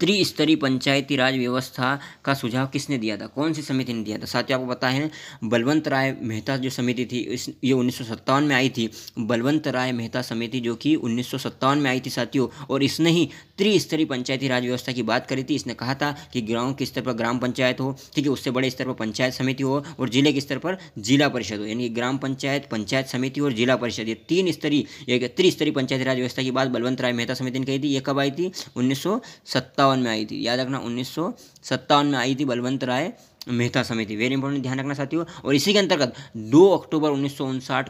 त्रिस्तरीय पंचायती राज व्यवस्था का सुझाव किसने दिया था कौन सी समिति ने दिया था साथियों आपको पता है बलवंत राय मेहता जो समिति थी इस ये उन्नीस में आई थी बलवंत राय मेहता समिति जो कि उन्नीस में आई थी साथियों और इसने ही त्रिस्तरीय पंचायती राज व्यवस्था की बात करी थी इसने कहा था कि गाँव के स्तर पर ग्राम पंचायत हो ठीक है उससे बड़े स्तर पर पंचायत समिति हो और जिले के स्तर पर जिला परिषद हो यानी ग्राम पंचायत पंचायत समिति और जिला परिषद ये तीन स्तरीय त्रिस्तरीय पंचायती राज व्यवस्था की बात बलवंत राय मेहता समिति ने कही थी ये कब आई थी उन्नीस में आई थी याद रखना उन्नीस में आई थी बलवंत राय मेहता समिति वेरी इंपॉर्टेंट ध्यान रखना साथियों और इसी के अंतर्गत 2 अक्टूबर उन्नीस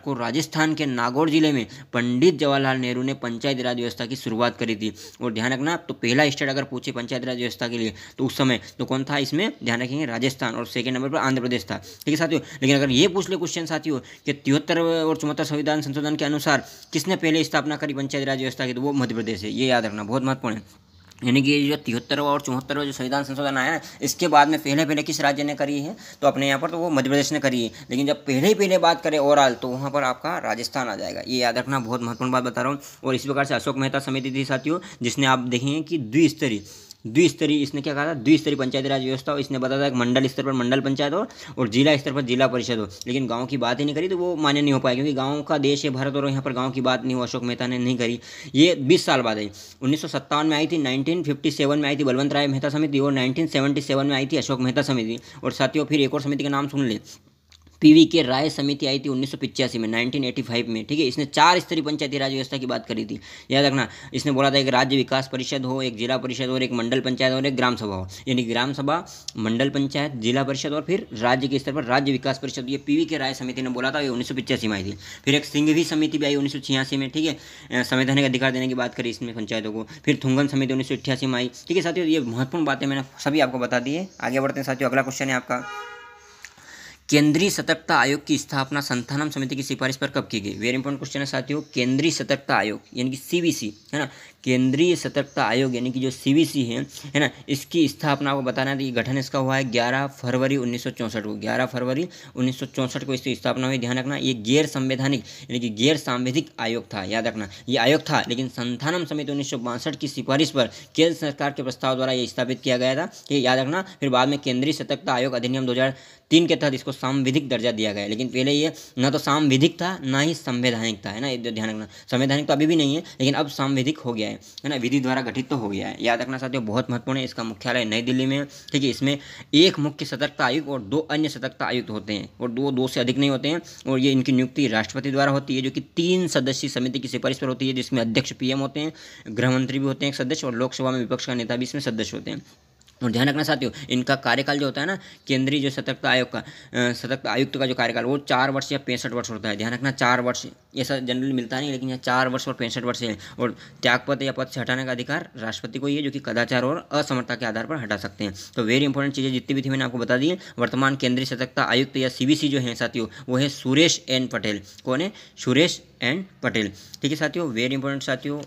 को राजस्थान के नागौर जिले में पंडित जवाहरलाल नेहरू ने पंचायत राज व्यवस्था की शुरुआत करी थी और ध्यान रखना तो पहला स्टेट अगर पूछे पंचायत राज व्यवस्था के लिए तो उस समय तो कौन था इसमें ध्यान रखेंगे राजस्थान और सेकेंड नंबर पर आंध्र प्रदेश था ठीक है साथियों लेकिन अगर ये पूछ ले क्वेश्चन साथियों कि तिहत्तर और चौहत्तर संविधान संशोधन के अनुसार किसने पहले स्थापना करी पंचायत राज व्यवस्था की तो वो मध्य प्रदेश है ये याद रखना बहुत महत्वपूर्ण है यानी कि जो तिहत्तरवा और चौहत्तरवा जो संविधान संशोधन आया ना इसके बाद में पहले पहले किस राज्य ने करी है तो अपने यहाँ पर तो वो मध्य प्रदेश ने करी है लेकिन जब पहले ही पहले बात करें ओवरऑल तो वहाँ पर आपका राजस्थान आ जाएगा ये याद रखना बहुत महत्वपूर्ण बात बता रहा हूँ और इसी प्रकार से अशोक मेहता समिति थी साथियों जिसने आप देखेंगे कि द्विस्तरीय द्विस्तरीय इसने क्या कहा था द्विस्तरीय पंचायती राज व्यवस्था हो इसने बताया था कि मंडल स्तर पर मंडल पंचायत हो और जिला स्तर पर जिला परिषद हो लेकिन गाँव की बात ही नहीं करी तो वो मान्य नहीं हो पाया क्योंकि गाँव का देश है भारत और यहाँ पर गाँव की बात नहीं हो अशोक मेहता ने नहीं करी ये बीस साल बाद आई उन्नीस में आई थी नाइनटीन में आई थी बलवंत राय मेहता समिति और नाइनटीन में आई थी अशोक मेहता समिति और साथियों फिर एक और समिति का नाम सुन लें पीवी के राय समिति आई थी उन्नीस में 1985 में ठीक है इसने चार स्तरीय पंचायती राज व्यवस्था की बात करी थी याद रखना इसने बोला था एक राज्य विकास परिषद हो एक जिला परिषद और एक मंडल पंचायत और एक ग्राम सभा हो यानी ग्राम सभा मंडल पंचायत जिला परिषद और फिर राज्य के स्तर पर राज्य विकास परिषद ये पी के राय समिति ने बोला था ये उन्नीस में आई थी फिर एक सिंघवी समिति भी आई उन्नीस में ठीक है संवैधानिक अधिकार देने की बात करी इसमें पंचायतों को फिर थुंगन समिति उन्नीस में आई ठीक है साथियों ये महत्वपूर्ण बातें मैंने सभी आपको बता दी है आगे बढ़ते हैं साथियों अगला क्वेश्चन है आपका केंद्रीय सतर्कता आयोग की स्थापना संथानम समिति की सिफारिश पर कब की गई वेरी इंपॉर्टेंट क्वेश्चन है साथियों केंद्रीय सतर्कता आयोग यानी कि सीबीसी है ना केंद्रीय सतर्कता आयोग यानी कि जो सी है है ना इसकी स्थापना आपको बताना है कि गठन इसका हुआ है ग्यारह फरवरी उन्नीस को ग्यारह फरवरी उन्नीस को इसकी स्थापना हुई ध्यान रखना ये गैर संवैधानिक यानी कि गैर सांवैधिक आयोग था याद रखना ये आयोग था लेकिन संथानम समिति उन्नीस की सिफारिश पर केंद्र सरकार के प्रस्ताव द्वारा ये स्थापित किया गया था ये याद रखना फिर बाद में केंद्रीय सतर्कता आयोग अधिनियम दो तीन के तहत इसको सांविधिक दर्जा दिया गया लेकिन पहले ये ना तो सांविधिक था ना ही संवैधानिक था है ना ये ध्यान रखना संवैधानिक तो अभी भी नहीं है लेकिन अब सांविधिक हो गया है है ना विधि द्वारा गठित तो हो गया है याद रखना साथियों बहुत महत्वपूर्ण है इसका मुख्यालय नई दिल्ली में ठीक है इसमें एक मुख्य सतर्कता आयुक्त और दो अन्य सतर्कता आयुक्त होते हैं और दो दो से अधिक नहीं होते हैं और ये इनकी नियुक्ति राष्ट्रपति द्वारा होती है जो कि तीन सदस्यीय समिति की सिफारिश पर होती है जिसमें अध्यक्ष पीएम होते हैं गृहमंत्री भी होते हैं सदस्य और लोकसभा में विपक्ष का नेता भी इसमें सदस्य होते हैं और ध्यान रखना साथियों इनका कार्यकाल जो होता है ना केंद्रीय जो सतर्कता आयोग का सतर्कता आयुक्त का जो कार्यकाल वो चार वर्ष या पैंसठ वर्ष होता है ध्यान रखना चार वर्ष ऐसा जनरली मिलता नहीं लेकिन यहाँ चार वर्ष और पैंसठ वर्ष है और त्यागपत्र या पद से हटाने का अधिकार राष्ट्रपति को ही है जो कि कदाचार और असमर्थता के आधार पर हटा सकते हैं तो वेरी इंपॉर्टेंट चीज़ें जितनी भी थी मैंने आपको बता दी वर्तमान केंद्रीय सतर्कता आयुक्त या सी जो है साथियों वो है सुरेश एन पटेल कौन है सुरेश एन पटेल ठीक है साथियों वेरी इंपॉर्टेंट साथियों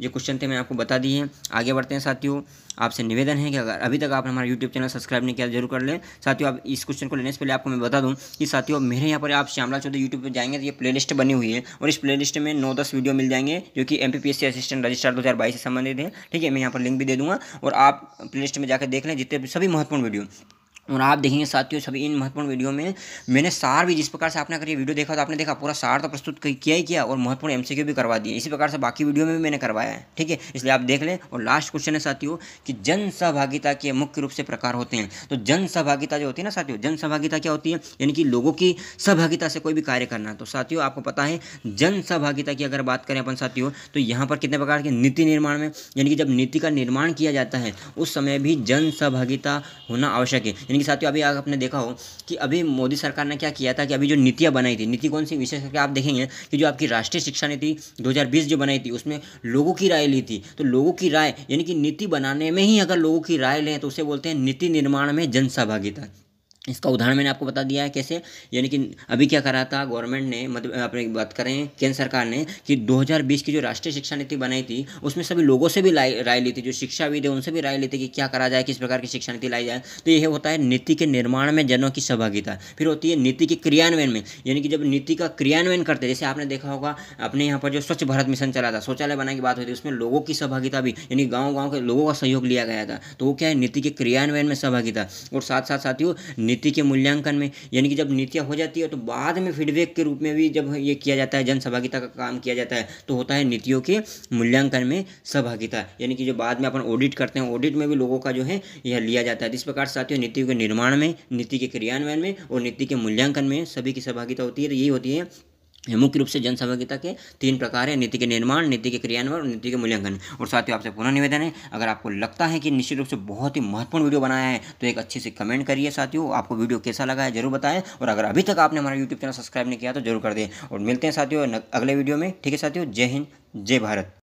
ये क्वेश्चन थे मैं आपको बता दिए हैं आगे बढ़ते हैं साथियों आपसे निवेदन है कि अगर अभी तक आपने हमारा यूट्यूब चैनल सब्सक्राइब नहीं किया जरूर कर लें साथियों आप इस क्वेश्चन को लेने से पहले आपको मैं बता दूँ कि साथियों मेरे यहाँ पर आप श्यामला चौधरी यूट्यूब पर जाएंगे तो ये प्लेलिस्ट बनी हुई है और इस प्लेलिस्ट में नौ दस वीडियो मिल जाएंगे जो कि एम असिस्टेंट रजिस्ट्रार दो से संबंधित है ठीक है मैं यहाँ पर लिंक भी दे दूँगा और आप प्ले में जाकर देख लें जितने सभी महत्वपूर्ण वीडियो और आप देखेंगे साथियों सभी इन महत्वपूर्ण वीडियो में मैंने सार भी जिस प्रकार से आपने अगर ये वीडियो देखा तो आपने देखा पूरा सार तो प्रस्तुत किया ही किया और महत्वपूर्ण एमसीक्यू भी करवा दिए इसी प्रकार से बाकी वीडियो में भी मैंने करवाया है ठीक है इसलिए आप देख लें और लास्ट क्वेश्चन है साथियों कि जन सहभागिता के मुख्य रूप से प्रकार होते हैं तो जन सहभागिता जो होती है ना साथियों जन सहभागिता क्या होती है यानी कि लोगों की सहभागिता से कोई भी कार्य करना तो साथियों आपको पता है जन सहभागिता की अगर बात करें अपन साथियों तो यहाँ पर कितने प्रकार के नीति निर्माण में यानी कि जब नीति का निर्माण किया जाता है उस समय भी जन सहभागिता होना आवश्यक है इनके साथियों अभी आपने देखा हो कि अभी मोदी सरकार ने क्या किया था कि अभी जो नीतियाँ बनाई थी नीति कौन सी विशेष करके आप देखेंगे कि जो आपकी राष्ट्रीय शिक्षा नीति दो जो बनाई थी उसमें लोगों की राय ली थी तो लोगों की राय यानी कि नीति बनाने में ही अगर लोगों की राय लें तो उसे बोलते हैं नीति निर्माण में जनसहभागिता इसका उदाहरण मैंने आपको बता दिया है कैसे यानी कि अभी क्या करा था गवर्नमेंट ने मतलब अपने बात करें केंद्र सरकार ने कि 2020 की जो राष्ट्रीय शिक्षा नीति बनाई थी उसमें सभी लोगों से भी राय ली थी जो शिक्षाविद है उनसे भी राय ली थी कि क्या करा जाए किस प्रकार की शिक्षा नीति लाई जाए तो यह होता है नीति के निर्माण में जनों की सहभागिता फिर होती है नीति के क्रियान्वयन में यानी कि जब नीति का क्रियान्वयन करते जैसे आपने देखा होगा अपने यहाँ पर जो स्वच्छ भारत मिशन चला था शौचालय बनाने की बात हुई थी उसमें लोगों की सहभागिता भी यानी गाँव गाँव के लोगों का सहयोग लिया गया था तो वो क्या है नीति के क्रियान्वयन में सहभागिता और साथ साथ साथियों नीति के मूल्यांकन में यानी कि जब नीतियाँ हो जाती है तो बाद में फीडबैक के रूप में भी जब ये किया जाता है जनसहभागिता का काम किया जाता है तो होता है नीतियों के मूल्यांकन में सहभागिता यानी कि जो बाद में अपन ऑडिट करते हैं ऑडिट में भी लोगों का जो है यह लिया जाता है इस प्रकार साथियों नीतियों के निर्माण में नीति के क्रियान्वयन में और नीति के मूल्यांकन में सभी की सहभागिता होती है तो यही होती है मुख्य रूप से जनसहभागिता के तीन प्रकार है नीति के निर्माण नीति के क्रियान्वयन और नीति के मूल्यांकन और साथ ही आपसे पुनः निवेदन है अगर आपको लगता है कि निश्चित रूप से बहुत ही महत्वपूर्ण वीडियो बनाया है तो एक अच्छे से कमेंट करिए साथियों आपको वीडियो कैसा लगा है जरूर बताएं और अगर अभी तक आपने हमारा यूट्यूब चैनल सब्सक्राइब नहीं किया तो जरूर कर दें और मिलते हैं साथियों अगले वीडियो में ठीक है साथियों जय हिंद जय भारत